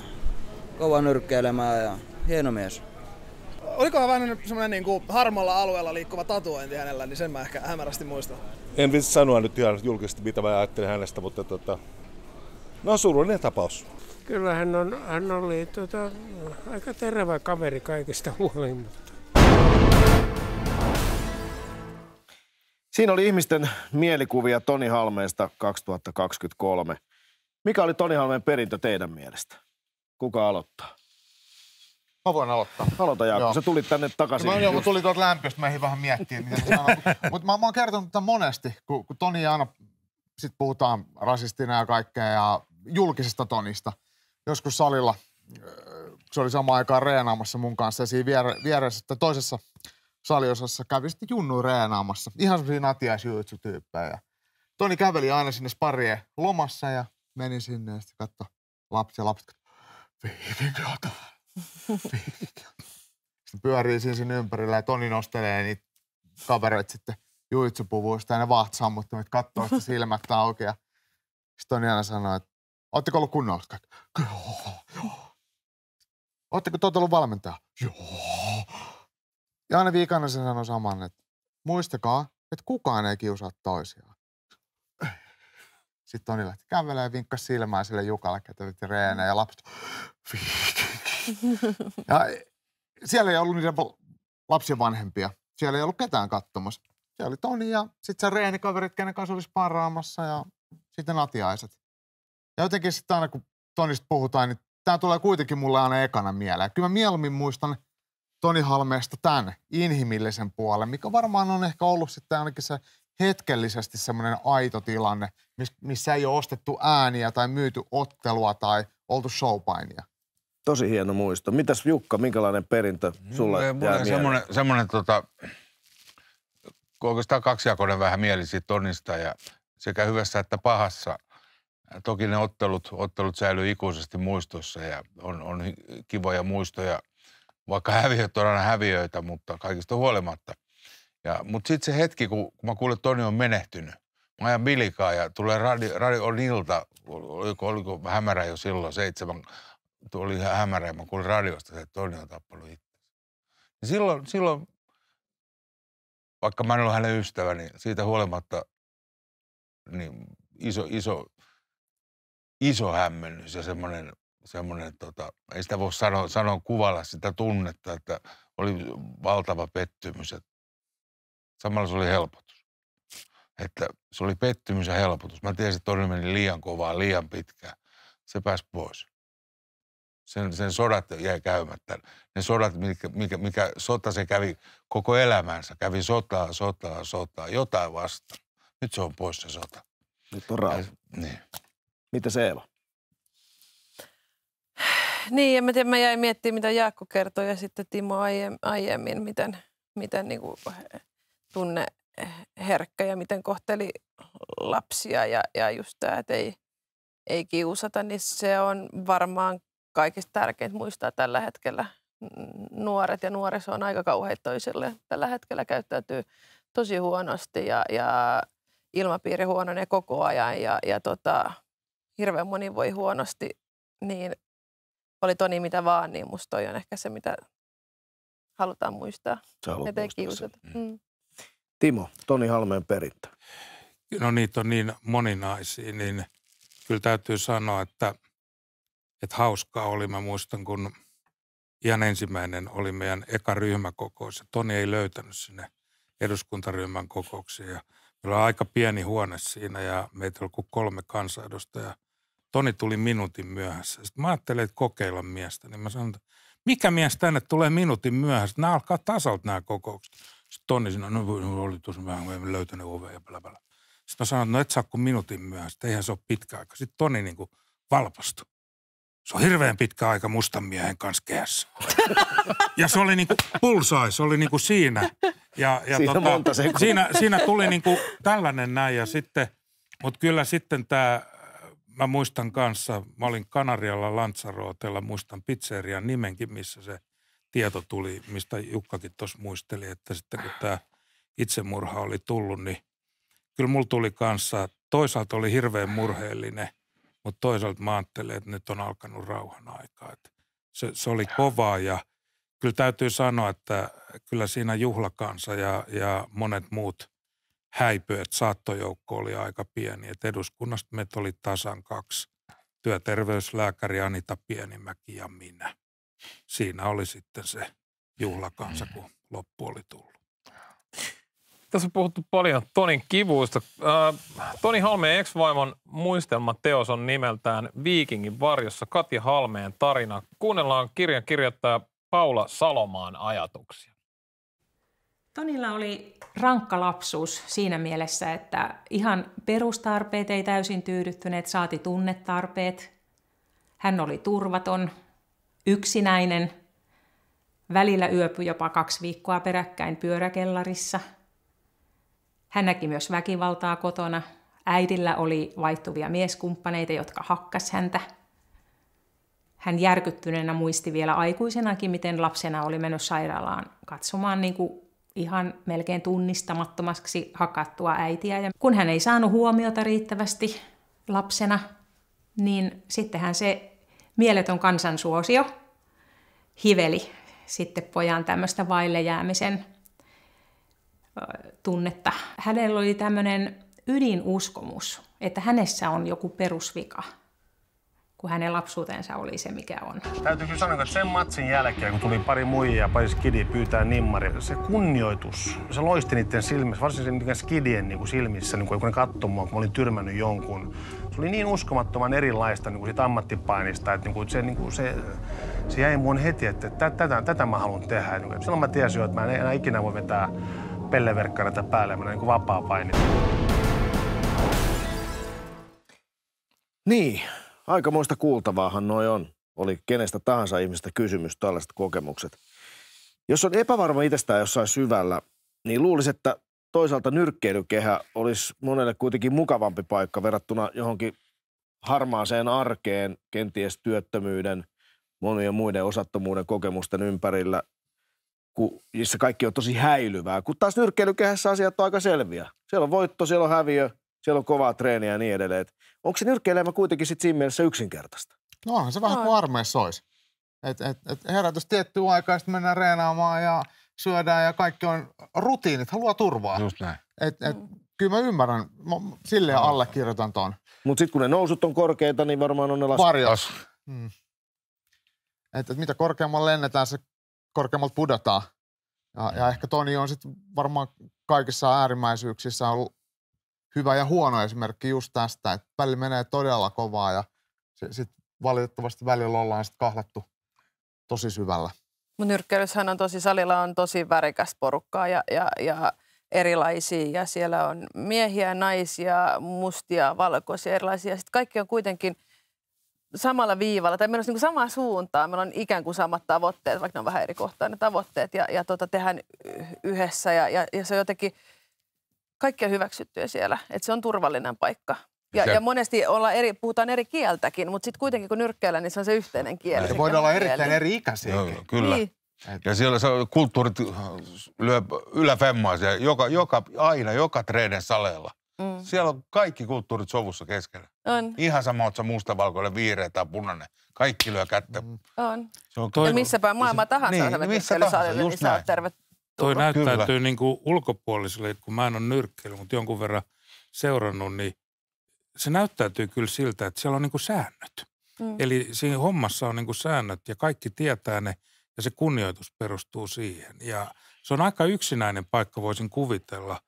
kova nyrkkeilemää ja hieno mies. Olikohan vähän semmoinen niin kuin harmalla alueella liikkuva tatuointi hänellä, niin sen mä ehkä hämärästi muistan. En vitsi sanoa nyt ihan julkisesti, mitä mä ajattelin hänestä, mutta tota, no surullinen tapaus. Kyllä hän, on, hän oli tota, aika terävä kaveri kaikista huolimatta. Siinä oli ihmisten mielikuvia Toni Halmeesta 2023. Mikä oli Toni Halmeen perintö teidän mielestä? Kuka aloittaa? Mä voin aloittaa. Aloita Jaakko, joo. sä tulit tänne takaisin. mä, joo, mä tulin tuolta mä meihin vähän miettiä, mitä mä Mutta mä, mä oon kertonut tätä monesti, kun, kun Toni Anna, sit puhutaan rasistina ja kaikkea ja julkisesta Tonista. Joskus salilla, äh, se oli sama aikaan reenaamassa mun kanssa ja siinä viere, vieressä että toisessa saliosassa kävi sitten Junnu reenaamassa. Ihan semmoisia natiaisjuutsu Toni käveli aina sinne sparien lomassa ja menin sinne ja sitten katso lapsi ja lapset, viidikolta, viidikolta. Sitten pyörii siinä sen ympärillä ja Toni nostelee niitä kavereita sitten juitsupuvuista ja ne vaatsammuttimet katsoo sitä silmät auki ja sitten Toni aina sanoo, että ootteko ollut kunnolla? Kyllä, joo. Ootteko te ollut valmentaja? Joo. Ja aina viikana se sanoi saman, että muistakaa, että kukaan ei kiusaa toisiaan. Sitten Toni lähti kävelemään ja vinkkasi silmään sille Jukalle, että tuli reenä ja lapset... ja siellä ei ollut niiden lapsien vanhempia. Siellä ei ollut ketään katsomassa. Siellä oli Toni ja sitten se reenikaverit, kenen kanssa olisi paraamassa ja sitten natiaiset. Ja jotenkin sitten aina kun Tonista puhutaan, niin tämä tulee kuitenkin mulle aina ekana mieleen. Kyllä mä mieluummin muistan Toni Halmeesta tämän inhimillisen puolen, mikä varmaan on ehkä ollut sitten ainakin se hetkellisesti semmoinen aito tilanne, missä ei ole ostettu ääniä tai myyty ottelua tai oltu showpainia. Tosi hieno muisto. Mitäs Jukka, minkälainen perintö mm, sulla no, jää semmoinen, semmoinen tota, oikeastaan kaksijakoinen vähän mieli siitä tonnista ja sekä hyvässä että pahassa. Toki ne ottelut, ottelut säilyy ikuisesti muistossa ja on, on kivoja muistoja, vaikka häviöt on aina häviöitä, mutta kaikista huolimatta – ja, mutta sitten se hetki, kun, kun mä kuulen, että Toni on menehtynyt, mä ajan Milikaa ja tulee radio, radio on ilta, oliko, oliko hämärä jo silloin, seitsemän, tuli ihan hämärä ja mä kuulin radiosta, että Toni on tappanut itse. Ja silloin, silloin, vaikka mä en ole hänen ystäväni, niin siitä huolimatta niin iso, iso, iso hämmennys ja semmoinen, semmoinen tota, ei sitä voi sanoa, sanoa kuvalla sitä tunnetta, että oli valtava pettymys, että Samalla se oli helpotus. Että se oli pettymys ja helpotus. Mä tiesin, että meni liian kovaa, liian pitkään. Se pääsi pois. Sen, sen sodat jäi käymättä. Ne sodat, mikä, mikä, mikä sota se kävi koko elämänsä. Kävi sotaa, sotaa, sotaa, jotain vasta. Nyt se on pois se sota. Nyt on rauha. Niin. Mitä se Eeva? Niin, ja mä, tiedän, mä jäin miettimään, mitä Jaakko kertoi ja sitten Timo aiemmin, miten, miten niin kuin tunne eh, herkkä ja miten kohteli lapsia ja, ja just tämä, että ei, ei kiusata, niin se on varmaan kaikista tärkeintä muistaa tällä hetkellä. Nuoret ja nuoriso on aika kauheita toisille. Tällä hetkellä käyttäytyy tosi huonosti ja, ja ilmapiiri huononee koko ajan ja, ja tota, hirveän moni voi huonosti, niin oli Toni mitä vaan, niin musta toi on ehkä se, mitä halutaan muistaa. Sä haluat muistaa kiusata. Mm. mm. Timo, Toni Halmeen perintö. No niitä on niin moninaisia, niin kyllä täytyy sanoa, että, että hauskaa oli. Mä muistan, kun ihan ensimmäinen oli meidän eka ryhmäkokous. Toni ei löytänyt sinne eduskuntaryhmän kokouksiin. Ja meillä oli aika pieni huone siinä ja meitä oli kuin kolme kansanedustajaa. Toni tuli minuutin myöhässä. Sitten mä ajattelin, että kokeilla miestä. Niin mä sanoin, että mikä mies tänne tulee minuutin myöhässä? Nämä alkaa tasalta nämä kokoukset. Sitten Tonni sanoi, no, no oli tuossa vähän, kun en löytänyt ovea ja bla bla. Sitten mä sanoin, että no et saa kuin minuutin myöhässä, eihän se ole pitkä aika. Sitten Toni niin kuin valpastui. Se on hirveän pitkä aika mustan miehen kanssa kehässä. ja se oli kuin niinku pulsai, se oli niin kuin siinä. Ja, ja siinä, tota, monta siinä, siinä tuli kuin niinku tällainen näin ja sitten, mutta kyllä sitten tämä, mä muistan kanssa, mä olin Kanarialla Lanzarotella, muistan pizzerian nimenkin, missä se tieto tuli, mistä Jukkakin tuossa muisteli, että sitten kun tämä itsemurha oli tullut, niin kyllä mulla tuli kanssa, toisaalta oli hirveän murheellinen, mutta toisaalta mä ajattelin, että nyt on alkanut rauhan aika. se, se oli kovaa ja kyllä täytyy sanoa, että kyllä siinä juhlakansa ja, ja monet muut häipyivät. Saattojoukko oli aika pieni. Et eduskunnasta meitä oli tasan kaksi. Työterveyslääkäri Anita Pienimäki ja minä siinä oli sitten se juhlakansa, mm. kun loppu oli tullut. Tässä on puhuttu paljon Tonin kivuista. Äh, Toni Halmeen ex-vaimon muistelmateos on nimeltään Viikingin varjossa Katja Halmeen tarina. Kuunnellaan kirjan kirjoittaja Paula Salomaan ajatuksia. Tonilla oli rankka lapsuus siinä mielessä, että ihan perustarpeet ei täysin tyydyttyneet, saati tunnetarpeet. Hän oli turvaton, yksinäinen, välillä yöpyi jopa kaksi viikkoa peräkkäin pyöräkellarissa. Hän näki myös väkivaltaa kotona. Äidillä oli vaihtuvia mieskumppaneita, jotka hakkas häntä. Hän järkyttyneenä muisti vielä aikuisenakin, miten lapsena oli mennyt sairaalaan katsomaan niin kuin ihan melkein tunnistamattomaksi hakattua äitiä. Ja kun hän ei saanut huomiota riittävästi lapsena, niin sittenhän se mieletön kansansuosio – hiveli sitten pojan tämmöistä vaille jäämisen tunnetta. Hänellä oli tämmöinen ydinuskomus, että hänessä on joku perusvika, kun hänen lapsuutensa oli se, mikä on. Täytyy kyllä sanoa, että sen matsin jälkeen, kun tuli pari muijia ja pari skidiä pyytää nimmari, se kunnioitus, se loisti niiden silmissä, varsinkin niiden skidien niin kuin silmissä, niin kuin, kun ne katsoi mua, kun mä olin tyrmännyt jonkun oli niin uskomattoman erilaista niin kuin siitä ammattipainista, että niin kuin se, niin kuin se, se jäi mun heti, että tätä, tätä mä haluan tehdä. Niin silloin mä tiesin, että mä en enää ikinä voi vetää pelleverkkareita päälle, mä niin kuin vapaa paini. Niin, aikamoista kuultavaahan noi on. Oli kenestä tahansa ihmistä kysymys, tällaiset kokemukset. Jos on epävarma itsestään jossain syvällä, niin luulisi, että toisaalta nyrkkeilykehä olisi monelle kuitenkin mukavampi paikka verrattuna johonkin harmaaseen arkeen, kenties työttömyyden, monien muiden osattomuuden kokemusten ympärillä, kun, jossa kaikki on tosi häilyvää. Kun taas nyrkkeilykehässä asiat on aika selviä. Siellä on voitto, siellä on häviö, siellä on kovaa treeniä ja niin edelleen. Et onko se nyrkkeilemä kuitenkin sit siinä mielessä yksinkertaista? No onhan se vähän no. kuin armeessa olisi. Et, et, et herätys tiettyä aikaa, sitten mennään reenaamaan ja – syödään ja kaikki on rutiinit, haluaa turvaa. Just näin. Et, et, kyllä mä ymmärrän, mä silleen allekirjoitan ton. Mutta sitten kun ne nousut on korkeita, niin varmaan on ne laskut. Varjas. Mm. Että et mitä korkeammalle lennetään, se korkeammalta pudotaan. Ja, ja mm. ehkä Toni on sitten varmaan kaikissa äärimmäisyyksissä ollut hyvä ja huono esimerkki just tästä, että väli menee todella kovaa ja sitten valitettavasti välillä ollaan sitten kahlattu tosi syvällä. Nyrkkeilyshän on tosi, salilla on tosi värikäs porukkaa ja, ja, ja erilaisia ja siellä on miehiä, naisia, mustia, valkoisia, erilaisia. Sitten kaikki on kuitenkin samalla viivalla tai meillä on niin samaa suuntaa. Meillä on ikään kuin samat tavoitteet, vaikka ne on vähän eri kohtaa ne tavoitteet ja, ja tota, tehdään yhdessä ja, ja, ja se on jotenkin kaikkia hyväksyttyä siellä. Että se on turvallinen paikka ja, se... ja monesti olla eri, puhutaan eri kieltäkin, mutta sitten kuitenkin kun nyrkkeillä, niin se on se yhteinen kieli. Niin se voi olla erittäin kieli. eri ikäisiä. Joo, kyllä. Niin. Ja siellä se kulttuurit lyö yläfemmaisia joka, joka, aina, joka treenen saleella. Mm. Siellä on kaikki kulttuurit sovussa keskellä. On. Ihan sama, että se mustavalkoinen, vihreä tai punainen. Kaikki lyö kättä. Mm. On. Se on toi... Ja missäpä maailma tahansa niin, niin missä tahansa, saleella, just niin näin. tervetuloa. Toi näyttäytyy niin kuin ulkopuoliselle, kun mä en ole nyrkkeily, mutta jonkun verran seurannut, niin se näyttäytyy kyllä siltä, että siellä on niin kuin säännöt. Mm. Eli siinä hommassa on niin kuin säännöt ja kaikki tietää ne ja se kunnioitus perustuu siihen. Ja se on aika yksinäinen paikka, voisin kuvitella,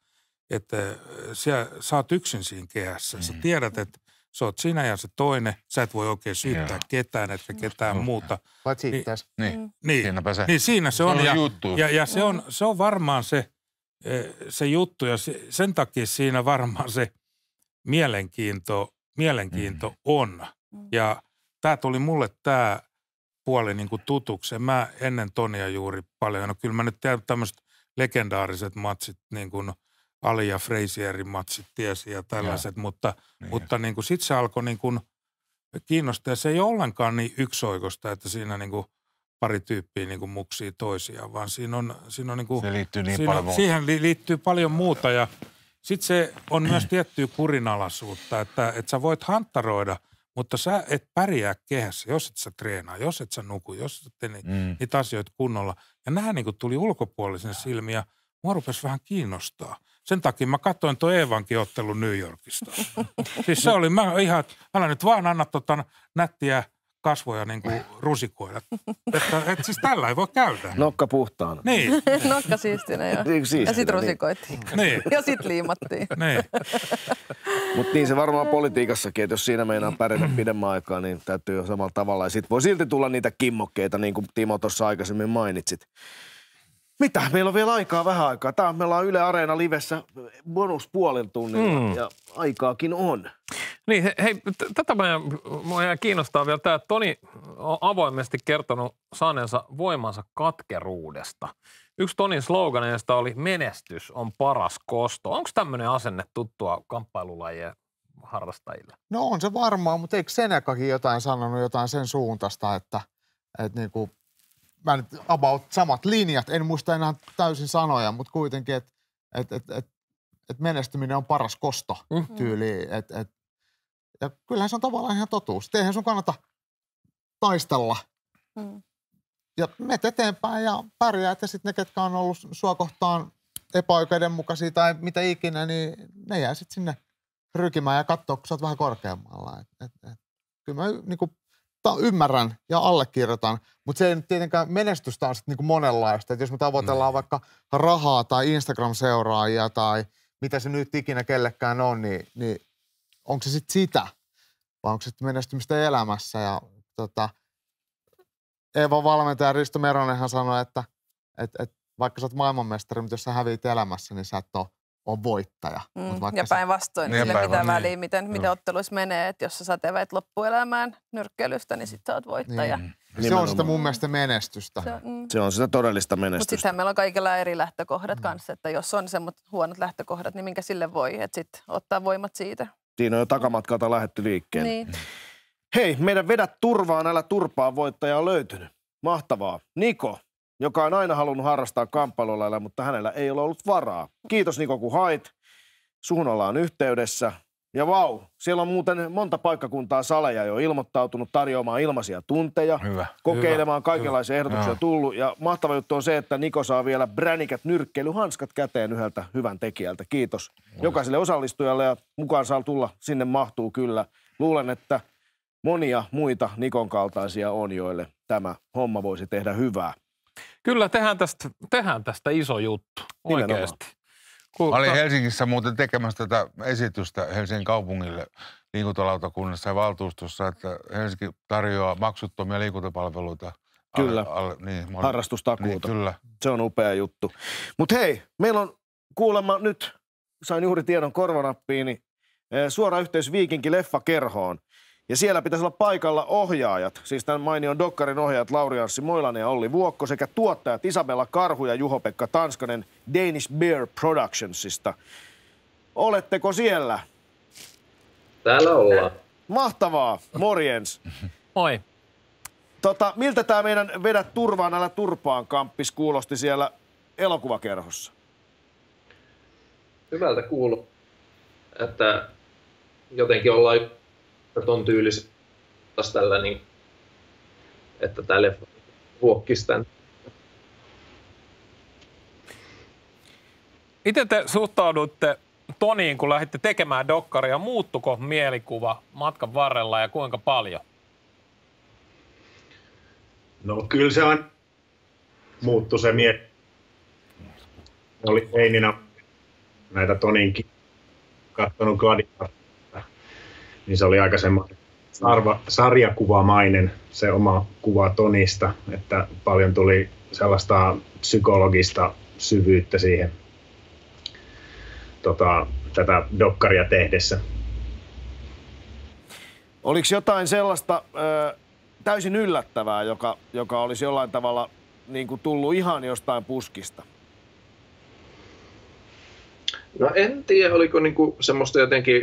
että äh, siellä, sä oot yksin siinä kehässä. Mm. Sä tiedät, että sä oot sinä ja se toinen. Sä et voi oikein syyttää Joo. ketään, että mm. ketään niin, niin. mm. muuta. Paitsi niin, niin. niin, Siinäpä se. Niin, siinä se on. ja, juttu. ja, ja se, mm. on, se on varmaan se, äh, se juttu ja sen takia siinä varmaan se – mielenkiinto, mielenkiinto mm. on. Mm. Ja tämä tuli mulle tämä puoli niin kuin tutuksi. Mä ennen Tonia juuri paljon, no kyllä mä nyt tiedän tämmöiset legendaariset matsit, niin kuin Ali ja Freisierin matsit tiesi ja tällaiset, ja. mutta, niin. mutta niin kuin sit se alkoi niin kuin kiinnostaa. Se ei ole ollenkaan niin yksioikosta, että siinä niin kuin – pari tyyppiä niin kuin muksii toisiaan, vaan siinä on, siinä on niin kuin, se liittyy niin siinä, paljon siihen liittyy paljon muuta ja sitten se on myös tiettyä kurinalaisuutta, että, että sä voit hanttaroida, mutta sä et pärjää kehässä, jos et sä treenaa, jos et sä nuku, jos et tee ni, mm. niitä asioita kunnolla. Ja nämä niin tuli ulkopuolisen silmiä. Mua rupesi vähän kiinnostaa. Sen takia mä katsoin tuo Eevankin ottelu New Yorkista. siis se oli, mä ihan, älä nyt vaan anna tota nättiä – kasvoja niin kuin rusikoida. Että, että siis tällä ei voi käydä. Nokka puhtaana. Niin. Nokka siistinä ja, niin, siistinä, ja sitten niin. rusikoitiin. Niin. Ja sitten liimattiin. Niin. Mutta niin se varmaan politiikassakin, että jos siinä meinaa pärjätä mm. pidemmän aikaa, niin täytyy jo samalla tavalla. Ja sitten voi silti tulla niitä kimmokkeita, niin kuin Timo tuossa aikaisemmin mainitsit. Mitä? Meillä on vielä aikaa vähän aikaa. Tää on, meillä Yle Areena Livessä bonus puolen tunnin mm. ja aikaakin on. Niin, he, hei, tätä minua jää kiinnostaa vielä tämä, Toni on avoimesti kertonut saaneensa voimansa katkeruudesta. Yksi Tonin sloganeista oli menestys on paras kosto. Onko tämmöinen asenne tuttua kamppailulajien harrastajille? No on se varmaan, mutta eikö Senekakin jotain sanonut jotain sen suuntaista, että, että niin kuin mä nyt about samat linjat, en muista enää täysin sanoja, mutta kuitenkin, että et, et, et, et menestyminen on paras kosto mm. tyyli. Et, et, ja kyllähän se on tavallaan ihan totuus. Eihän sun kannata taistella. Mm. Ja menet eteenpäin ja pärjää, että sitten ne, ketkä on ollut sua kohtaan epäoikeudenmukaisia tai mitä ikinä, niin ne jää sitten sinne rykimään ja katsoa, kun sä oot vähän korkeammalla. Et, et, et. Kyllä mä niin kuin ymmärrän ja allekirjoitan, mutta se ei tietenkään menestystä on niin monenlaista. Et jos me tavoitellaan mm. vaikka rahaa tai Instagram-seuraajia tai mitä se nyt ikinä kellekään on, niin, niin onko se sitten sitä vai onko se menestymistä elämässä? Ja tota, Eeva valmentaja Risto Meronenhan sanoi, että että, että vaikka sä oot maailmanmestari, mutta jos sä häviit elämässä, niin sä et ole on voittaja. Mm. Mut vaikka ja päinvastoin, niin sillä mitä väliä, miten, niin. miten otteluissa menee. Että jos sä teet loppuelämään nyrkkeilystä, niin sit sä oot voittaja. Niin. Nimenomaan. Se on sitä mun mielestä menestystä. Se, mm. se on sitä todellista menestystä. Mutta sittenhän meillä on kaikilla eri lähtökohdat mm. kanssa. Että jos on semmoiset huonot lähtökohdat, niin minkä sille voi? Että sitten ottaa voimat siitä. Siinä on jo takamatkalta lähetty liikkeen. Niin. Hei, meidän Vedä turvaan, älä turpaa voittaja on löytynyt. Mahtavaa. Niko, joka on aina halunnut harrastaa kamppailulailla, mutta hänellä ei ole ollut varaa. Kiitos Niko, kun hait. Suhun ollaan yhteydessä. Ja vau, siellä on muuten monta paikkakuntaa saleja jo ilmoittautunut tarjoamaan ilmaisia tunteja. Hyvä. Kokeilemaan hyvä, kaikenlaisia hyvä. ehdotuksia Joo. tullut. Ja mahtava juttu on se, että Niko saa vielä bränikät nyrkkeilyhanskat käteen yhdeltä hyvän tekijältä. Kiitos jokaiselle osallistujalle ja mukaan saa tulla. Sinne mahtuu kyllä. Luulen, että monia muita Nikon kaltaisia on, joille tämä homma voisi tehdä hyvää. Kyllä, tehdään tästä, tehdään tästä iso juttu, oikeasti. Kulta. Mä olin Helsingissä muuten tekemässä tätä esitystä Helsingin kaupungille liikuntalautakunnassa ja valtuustossa, että Helsinki tarjoaa maksuttomia liikuntapalveluita. Kyllä, al, al, niin, olin, harrastustakuuta. Niin, kyllä. Se on upea juttu. Mutta hei, meillä on kuulemma nyt, sain juuri tiedon korvanappiini, eh, suora yhteys Viikinkin leffakerhoon. Ja siellä pitäisi olla paikalla ohjaajat, siis tämän mainion Dokkarin ohjaajat Lauri Anssi Moilanen ja Olli Vuokko sekä tuottajat Isabella Karhu ja Juho-Pekka Tanskanen Danish Beer Productionsista. Oletteko siellä? Täällä ollaan. Mahtavaa, morjens. Moi. Tota, miltä tämä meidän Vedä turvaan, älä turpaan kamppis kuulosti siellä elokuvakerhossa? Hyvältä kuuluu, että jotenkin ollaan ton tyyliset tällä, niin, että tämä leffa huokkisi tämän. Miten te suhtaudutte Toniin, kun lähditte tekemään dokkaria? Muuttuko mielikuva matkan varrella ja kuinka paljon? No kyllä se on muuttu se mie. Oli Eininä näitä Toninkin katsonut Gladiatoria niin se oli aika semmoinen sarva, sarjakuvamainen se oma kuva Tonista, että paljon tuli sellaista psykologista syvyyttä siihen tota, tätä dokkaria tehdessä. Oliko jotain sellaista ö, täysin yllättävää, joka, joka olisi jollain tavalla niin kuin tullut ihan jostain puskista? No en tiedä, oliko niinku semmoista jotenkin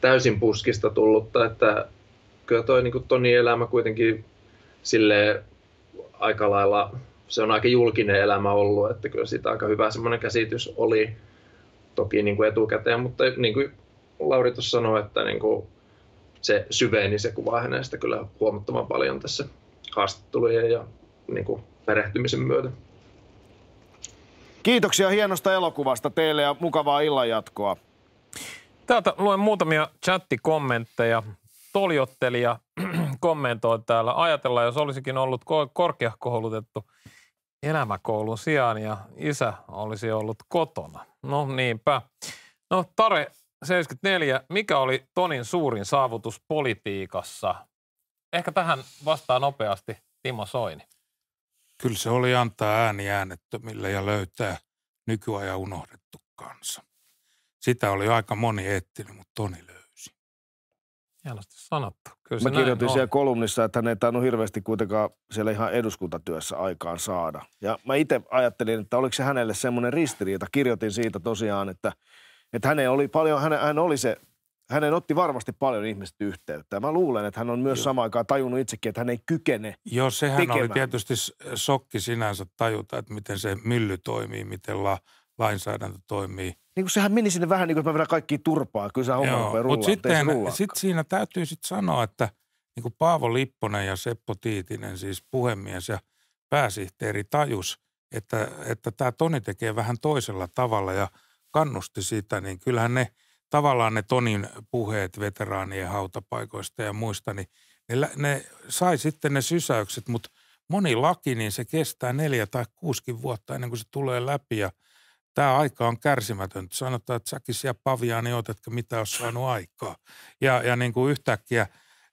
täysin puskista tullutta, että kyllä toi niinku niin Toni elämä kuitenkin sille aika lailla, se on aika julkinen elämä ollut, että kyllä siitä aika hyvä semmoinen käsitys oli toki niin kuin etukäteen, mutta niin kuin Lauri tuossa sanoi, että niin kuin se syveni se kuva hänestä kyllä huomattavan paljon tässä haastattelujen ja niin kuin perehtymisen myötä. Kiitoksia hienosta elokuvasta teille ja mukavaa illanjatkoa. Täältä luen muutamia chattikommentteja. Toljottelija kommentoi täällä. Ajatellaan, jos olisikin ollut korkeakoulutettu elämäkoulun sijaan ja isä olisi ollut kotona. No niinpä. No Tare 74, mikä oli Tonin suurin saavutus politiikassa? Ehkä tähän vastaa nopeasti Timo Soini. Kyllä se oli antaa ääni äänettömille ja löytää nykyajan unohdettu kansa sitä oli aika moni etsinyt, mutta Toni löysi. Hienosti sanottu. Kyllä Mä kirjoitin siellä kolumnissa, että hän ei tainnut hirveästi kuitenkaan siellä ihan eduskuntatyössä aikaan saada. Ja mä itse ajattelin, että oliko se hänelle semmoinen ristiriita. Kirjoitin siitä tosiaan, että, että hänen oli paljon, hän, hän oli se hänen otti varmasti paljon ihmiset yhteyttä. Mä luulen, että hän on myös samaan aikaan tajunnut itsekin, että hän ei kykene Joo, sehän tekemään. oli tietysti sokki sinänsä tajuta, että miten se mylly toimii, miten la, lainsäädäntö toimii. Niin kuin sehän meni sinne vähän niin kuin, että mä vedän kaikki turpaa, kyllä se homma mutta sitten sit siinä täytyy sitten sanoa, että niin kuin Paavo Lipponen ja Seppo Tiitinen, siis puhemies ja pääsihteeri tajus, että, että tämä Toni tekee vähän toisella tavalla ja kannusti sitä, niin kyllähän ne tavallaan ne Tonin puheet veteraanien hautapaikoista ja muista, niin ne, ne sai sitten ne sysäykset, mutta moni laki, niin se kestää neljä tai kuusikin vuotta ennen kuin se tulee läpi ja – tämä aika on kärsimätöntä. Sanotaan, että säkis ja paviaani niin oot, että mitä olisi saanut aikaa. Ja, ja niin kuin yhtäkkiä,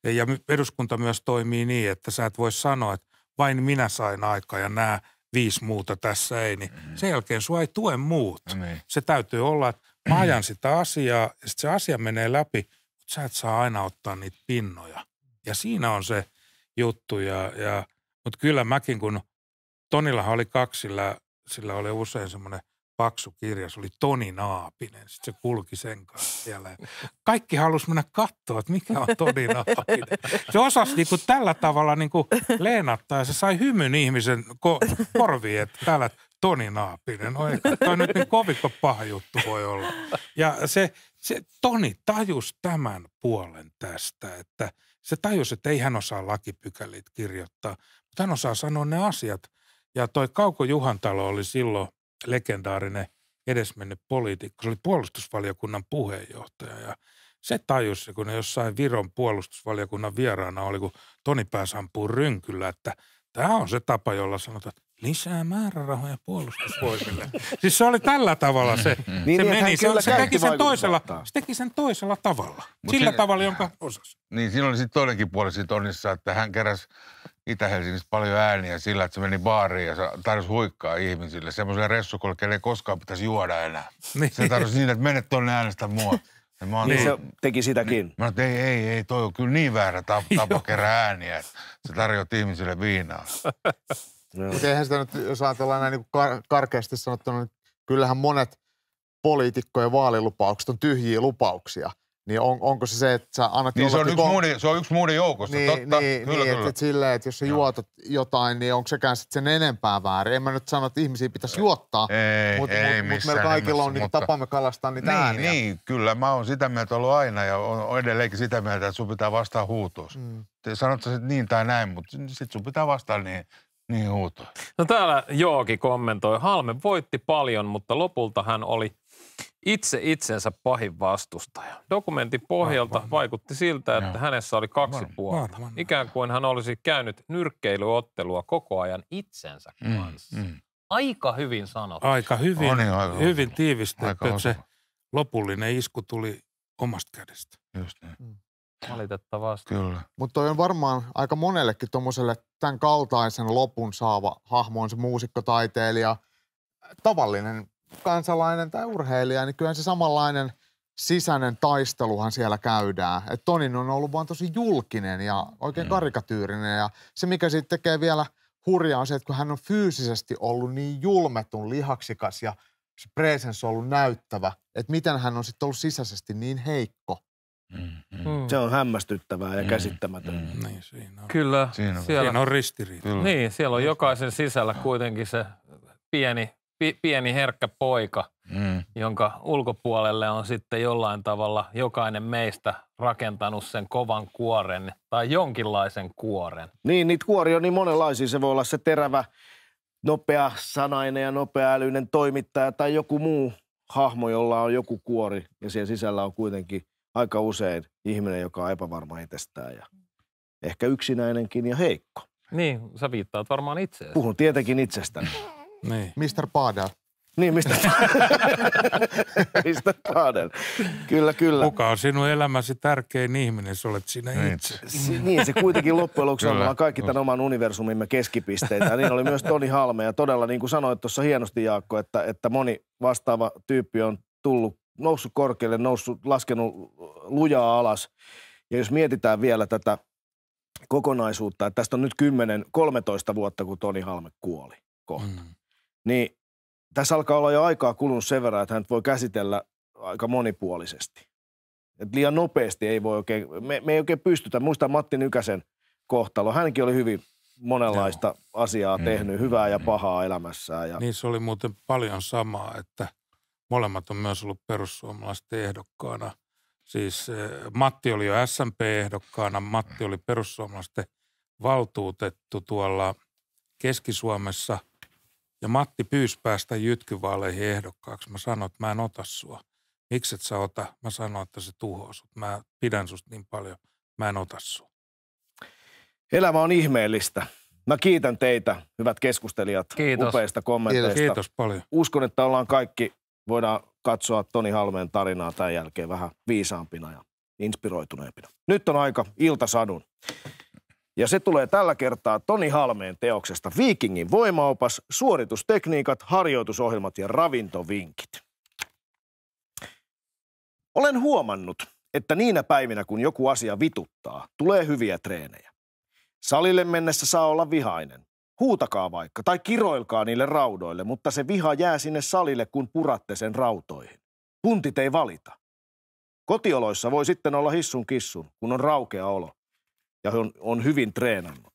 ja eduskunta myös toimii niin, että sä et voi sanoa, että vain minä sain aikaa ja nämä viisi muuta tässä ei, niin mm. sen jälkeen sua ei tue muut. No niin. Se täytyy olla, että mä ajan sitä asiaa ja sitten se asia menee läpi, mutta sä et saa aina ottaa niitä pinnoja. Ja siinä on se juttu. Ja, ja, mutta kyllä mäkin, kun Tonillahan oli kaksi, sillä, sillä oli usein semmoinen – paksu kirja, se oli Toni Naapinen. Sitten se kulki sen kanssa siellä. Kaikki halusi mennä katsoa, että mikä on Toni Naapinen. Se osasi niin kuin tällä tavalla niin kuin leenattaa ja se sai hymyn ihmisen ko- korviin, että täällä Toni Naapinen. Oi, toi nyt niin kovikko paha juttu voi olla. Ja se, se Toni tajusi tämän puolen tästä, että se tajusi, että ei hän osaa lakipykälit kirjoittaa, mutta hän osaa sanoa ne asiat. Ja toi Kauko Juhantalo oli silloin legendaarinen edesmennyt poliitikko. Se oli puolustusvaliokunnan puheenjohtaja ja se tajusi, kun ne jossain Viron puolustusvaliokunnan vieraana oli, kun Toni pääsi rynkyllä, että tämä on se tapa, jolla sanotaan, että lisää määrärahoja puolustusvoimille. siis se oli tällä tavalla se, mm, mm. niin, niin se meni. Se, se, teki sen toisella, se teki sen toisella tavalla. Mut sillä se, tavalla, jonka osas. Niin, siinä oli sitten toinenkin puoli siitä onnissa, että hän keräsi Itä-Helsingissä paljon ääniä sillä, että se meni baariin ja tarjosi huikkaa ihmisille. Semmoiselle ressukolle, kelle ei koskaan pitäisi juoda enää. Niin. Se tarjosi niin, että menet tuonne äänestä mua. Ja mä niin, niin, se teki sitäkin. Niin, mä että ei, ei, ei, toi on kyllä niin väärä tapa, tapa kerää ääniä, että se tarjoat ihmisille viinaa. Mutta eihän sitä nyt, jos ajatellaan näin niin kar- karkeasti sanottuna, niin kyllähän monet poliitikkojen vaalilupaukset on tyhjiä lupauksia. Niin on, onko se se, että sä annat niin se on, yksi kon... se on yksi muiden joukossa, niin, totta. Niin, kyllä, niin kyllä. Et, et silleen, että jos sä Joo. juotat jotain, niin onko sekään sitten sen enempää väärin. En mä nyt sano, että ihmisiä pitäisi juottaa, mutta mut, mut meillä kaikilla on niinku mutta... niin, tapamme kalastaa niitä niin, ääniä. Niin, kyllä. Mä oon sitä mieltä ollut aina ja on edelleenkin sitä mieltä, että sun pitää vastaa huutos. Mm. Sanotaan, että niin tai näin, mutta sitten sun pitää vastaa niin. Niin huuto. No täällä Jooki kommentoi, Halme voitti paljon, mutta lopulta hän oli itse itsensä pahin vastustaja. Dokumentin pohjalta Varma. vaikutti siltä, että Joo. hänessä oli kaksi Varma. puolta. Varma. Ikään kuin hän olisi käynyt nyrkkeilyottelua koko ajan itsensä mm, mm. kanssa. Mm. Aika hyvin sanottu. Aika hyvin, on niin, aika hyvin tiivistetty, että se lopullinen isku tuli omasta kädestä. Just niin. Mm. Valitettavasti. Kyllä. Mutta on varmaan aika monellekin tuommoiselle tämän kaltaisen lopun saava hahmo, on se muusikkotaiteilija, tavallinen kansalainen tai urheilija, niin kyllä se samanlainen sisäinen taisteluhan siellä käydään. Et Tonin on ollut vaan tosi julkinen ja oikein mm. karikatyyrinen ja se, mikä siitä tekee vielä hurjaa on se, että kun hän on fyysisesti ollut niin julmetun, lihaksikas ja se presens on ollut näyttävä, että miten hän on sitten ollut sisäisesti niin heikko. Mm-hmm. Mm. Se on hämmästyttävää ja mm. käsittämätöntä. Mm. Niin, siinä on. Kyllä. Siinä on, siellä, siinä on ristiriita. Kyllä. Niin, siellä on niin. jokaisen sisällä kuitenkin se pieni, pi, pieni herkkä poika, mm. jonka ulkopuolelle on sitten jollain tavalla jokainen meistä rakentanut sen kovan kuoren tai jonkinlaisen kuoren. Niin, niitä kuori on niin monenlaisia. Se voi olla se terävä, nopea sanainen ja älyinen toimittaja tai joku muu hahmo, jolla on joku kuori ja siellä sisällä on kuitenkin – aika usein ihminen, joka on epävarma itsestään ja ehkä yksinäinenkin ja heikko. Niin, sä viittaat varmaan itseesi. Puhun tietenkin itsestäni. niin. Mr. Padel. Niin, mistä, Mr. Padel. Kyllä, kyllä. Kuka on sinun elämäsi tärkein ihminen, sä olet sinä niin. itse. Si- niin, se kuitenkin loppujen lopuksi on kaikki tämän oman universumimme keskipisteitä. Ja niin oli myös Toni Halme. Ja todella, niin kuin sanoit tuossa hienosti Jaakko, että, että moni vastaava tyyppi on tullut noussut korkealle, noussut, laskenut lujaa alas. Ja jos mietitään vielä tätä kokonaisuutta, että tästä on nyt 10, 13 vuotta, kun Toni Halme kuoli kohta. Mm. Niin tässä alkaa olla jo aikaa kulunut sen verran, että hän voi käsitellä aika monipuolisesti. Et liian nopeasti ei voi oikein, me, me ei oikein pystytä. Muistan Matti Nykäsen kohtalo. Hänkin oli hyvin monenlaista Joo. asiaa mm. tehnyt, mm. hyvää ja mm. pahaa elämässään. Ja... Niissä oli muuten paljon samaa, että – Molemmat on myös ollut perussuomalaisten ehdokkaana. Siis eh, Matti oli jo SMP-ehdokkaana, Matti oli perussuomalaisten valtuutettu tuolla Keski-Suomessa ja Matti pyysi päästä jytkyvaaleihin ehdokkaaksi. Mä sanoin, että mä en ota sua. Miksi et sä ota? Mä sanoin, että se tuhoaa sut. Mä pidän susta niin paljon. Mä en ota sua. Elämä on ihmeellistä. Mä kiitän teitä, hyvät keskustelijat, Kiitos. upeista kommenteista. Kiitos. Kiitos paljon. Uskon, että ollaan kaikki voidaan katsoa Toni Halmeen tarinaa tämän jälkeen vähän viisaampina ja inspiroituneempina. Nyt on aika iltasadun. Ja se tulee tällä kertaa Toni Halmeen teoksesta Viikingin voimaopas, suoritustekniikat, harjoitusohjelmat ja ravintovinkit. Olen huomannut, että niinä päivinä kun joku asia vituttaa, tulee hyviä treenejä. Salille mennessä saa olla vihainen, Huutakaa vaikka tai kiroilkaa niille raudoille, mutta se viha jää sinne salille, kun puratte sen rautoihin. Puntit ei valita. Kotioloissa voi sitten olla hissun kissun, kun on raukea olo ja on, on hyvin treenannut.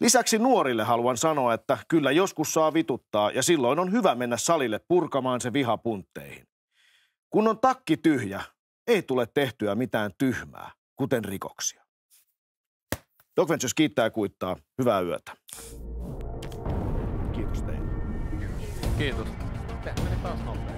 Lisäksi nuorille haluan sanoa, että kyllä joskus saa vituttaa ja silloin on hyvä mennä salille purkamaan se viha puntteihin. Kun on takki tyhjä, ei tule tehtyä mitään tyhmää, kuten rikoksia. Doc Ventures kiittää ja kuittaa. Hyvää yötä. Kiitos teille. Kiitos. Tämä meni taas nopeasti.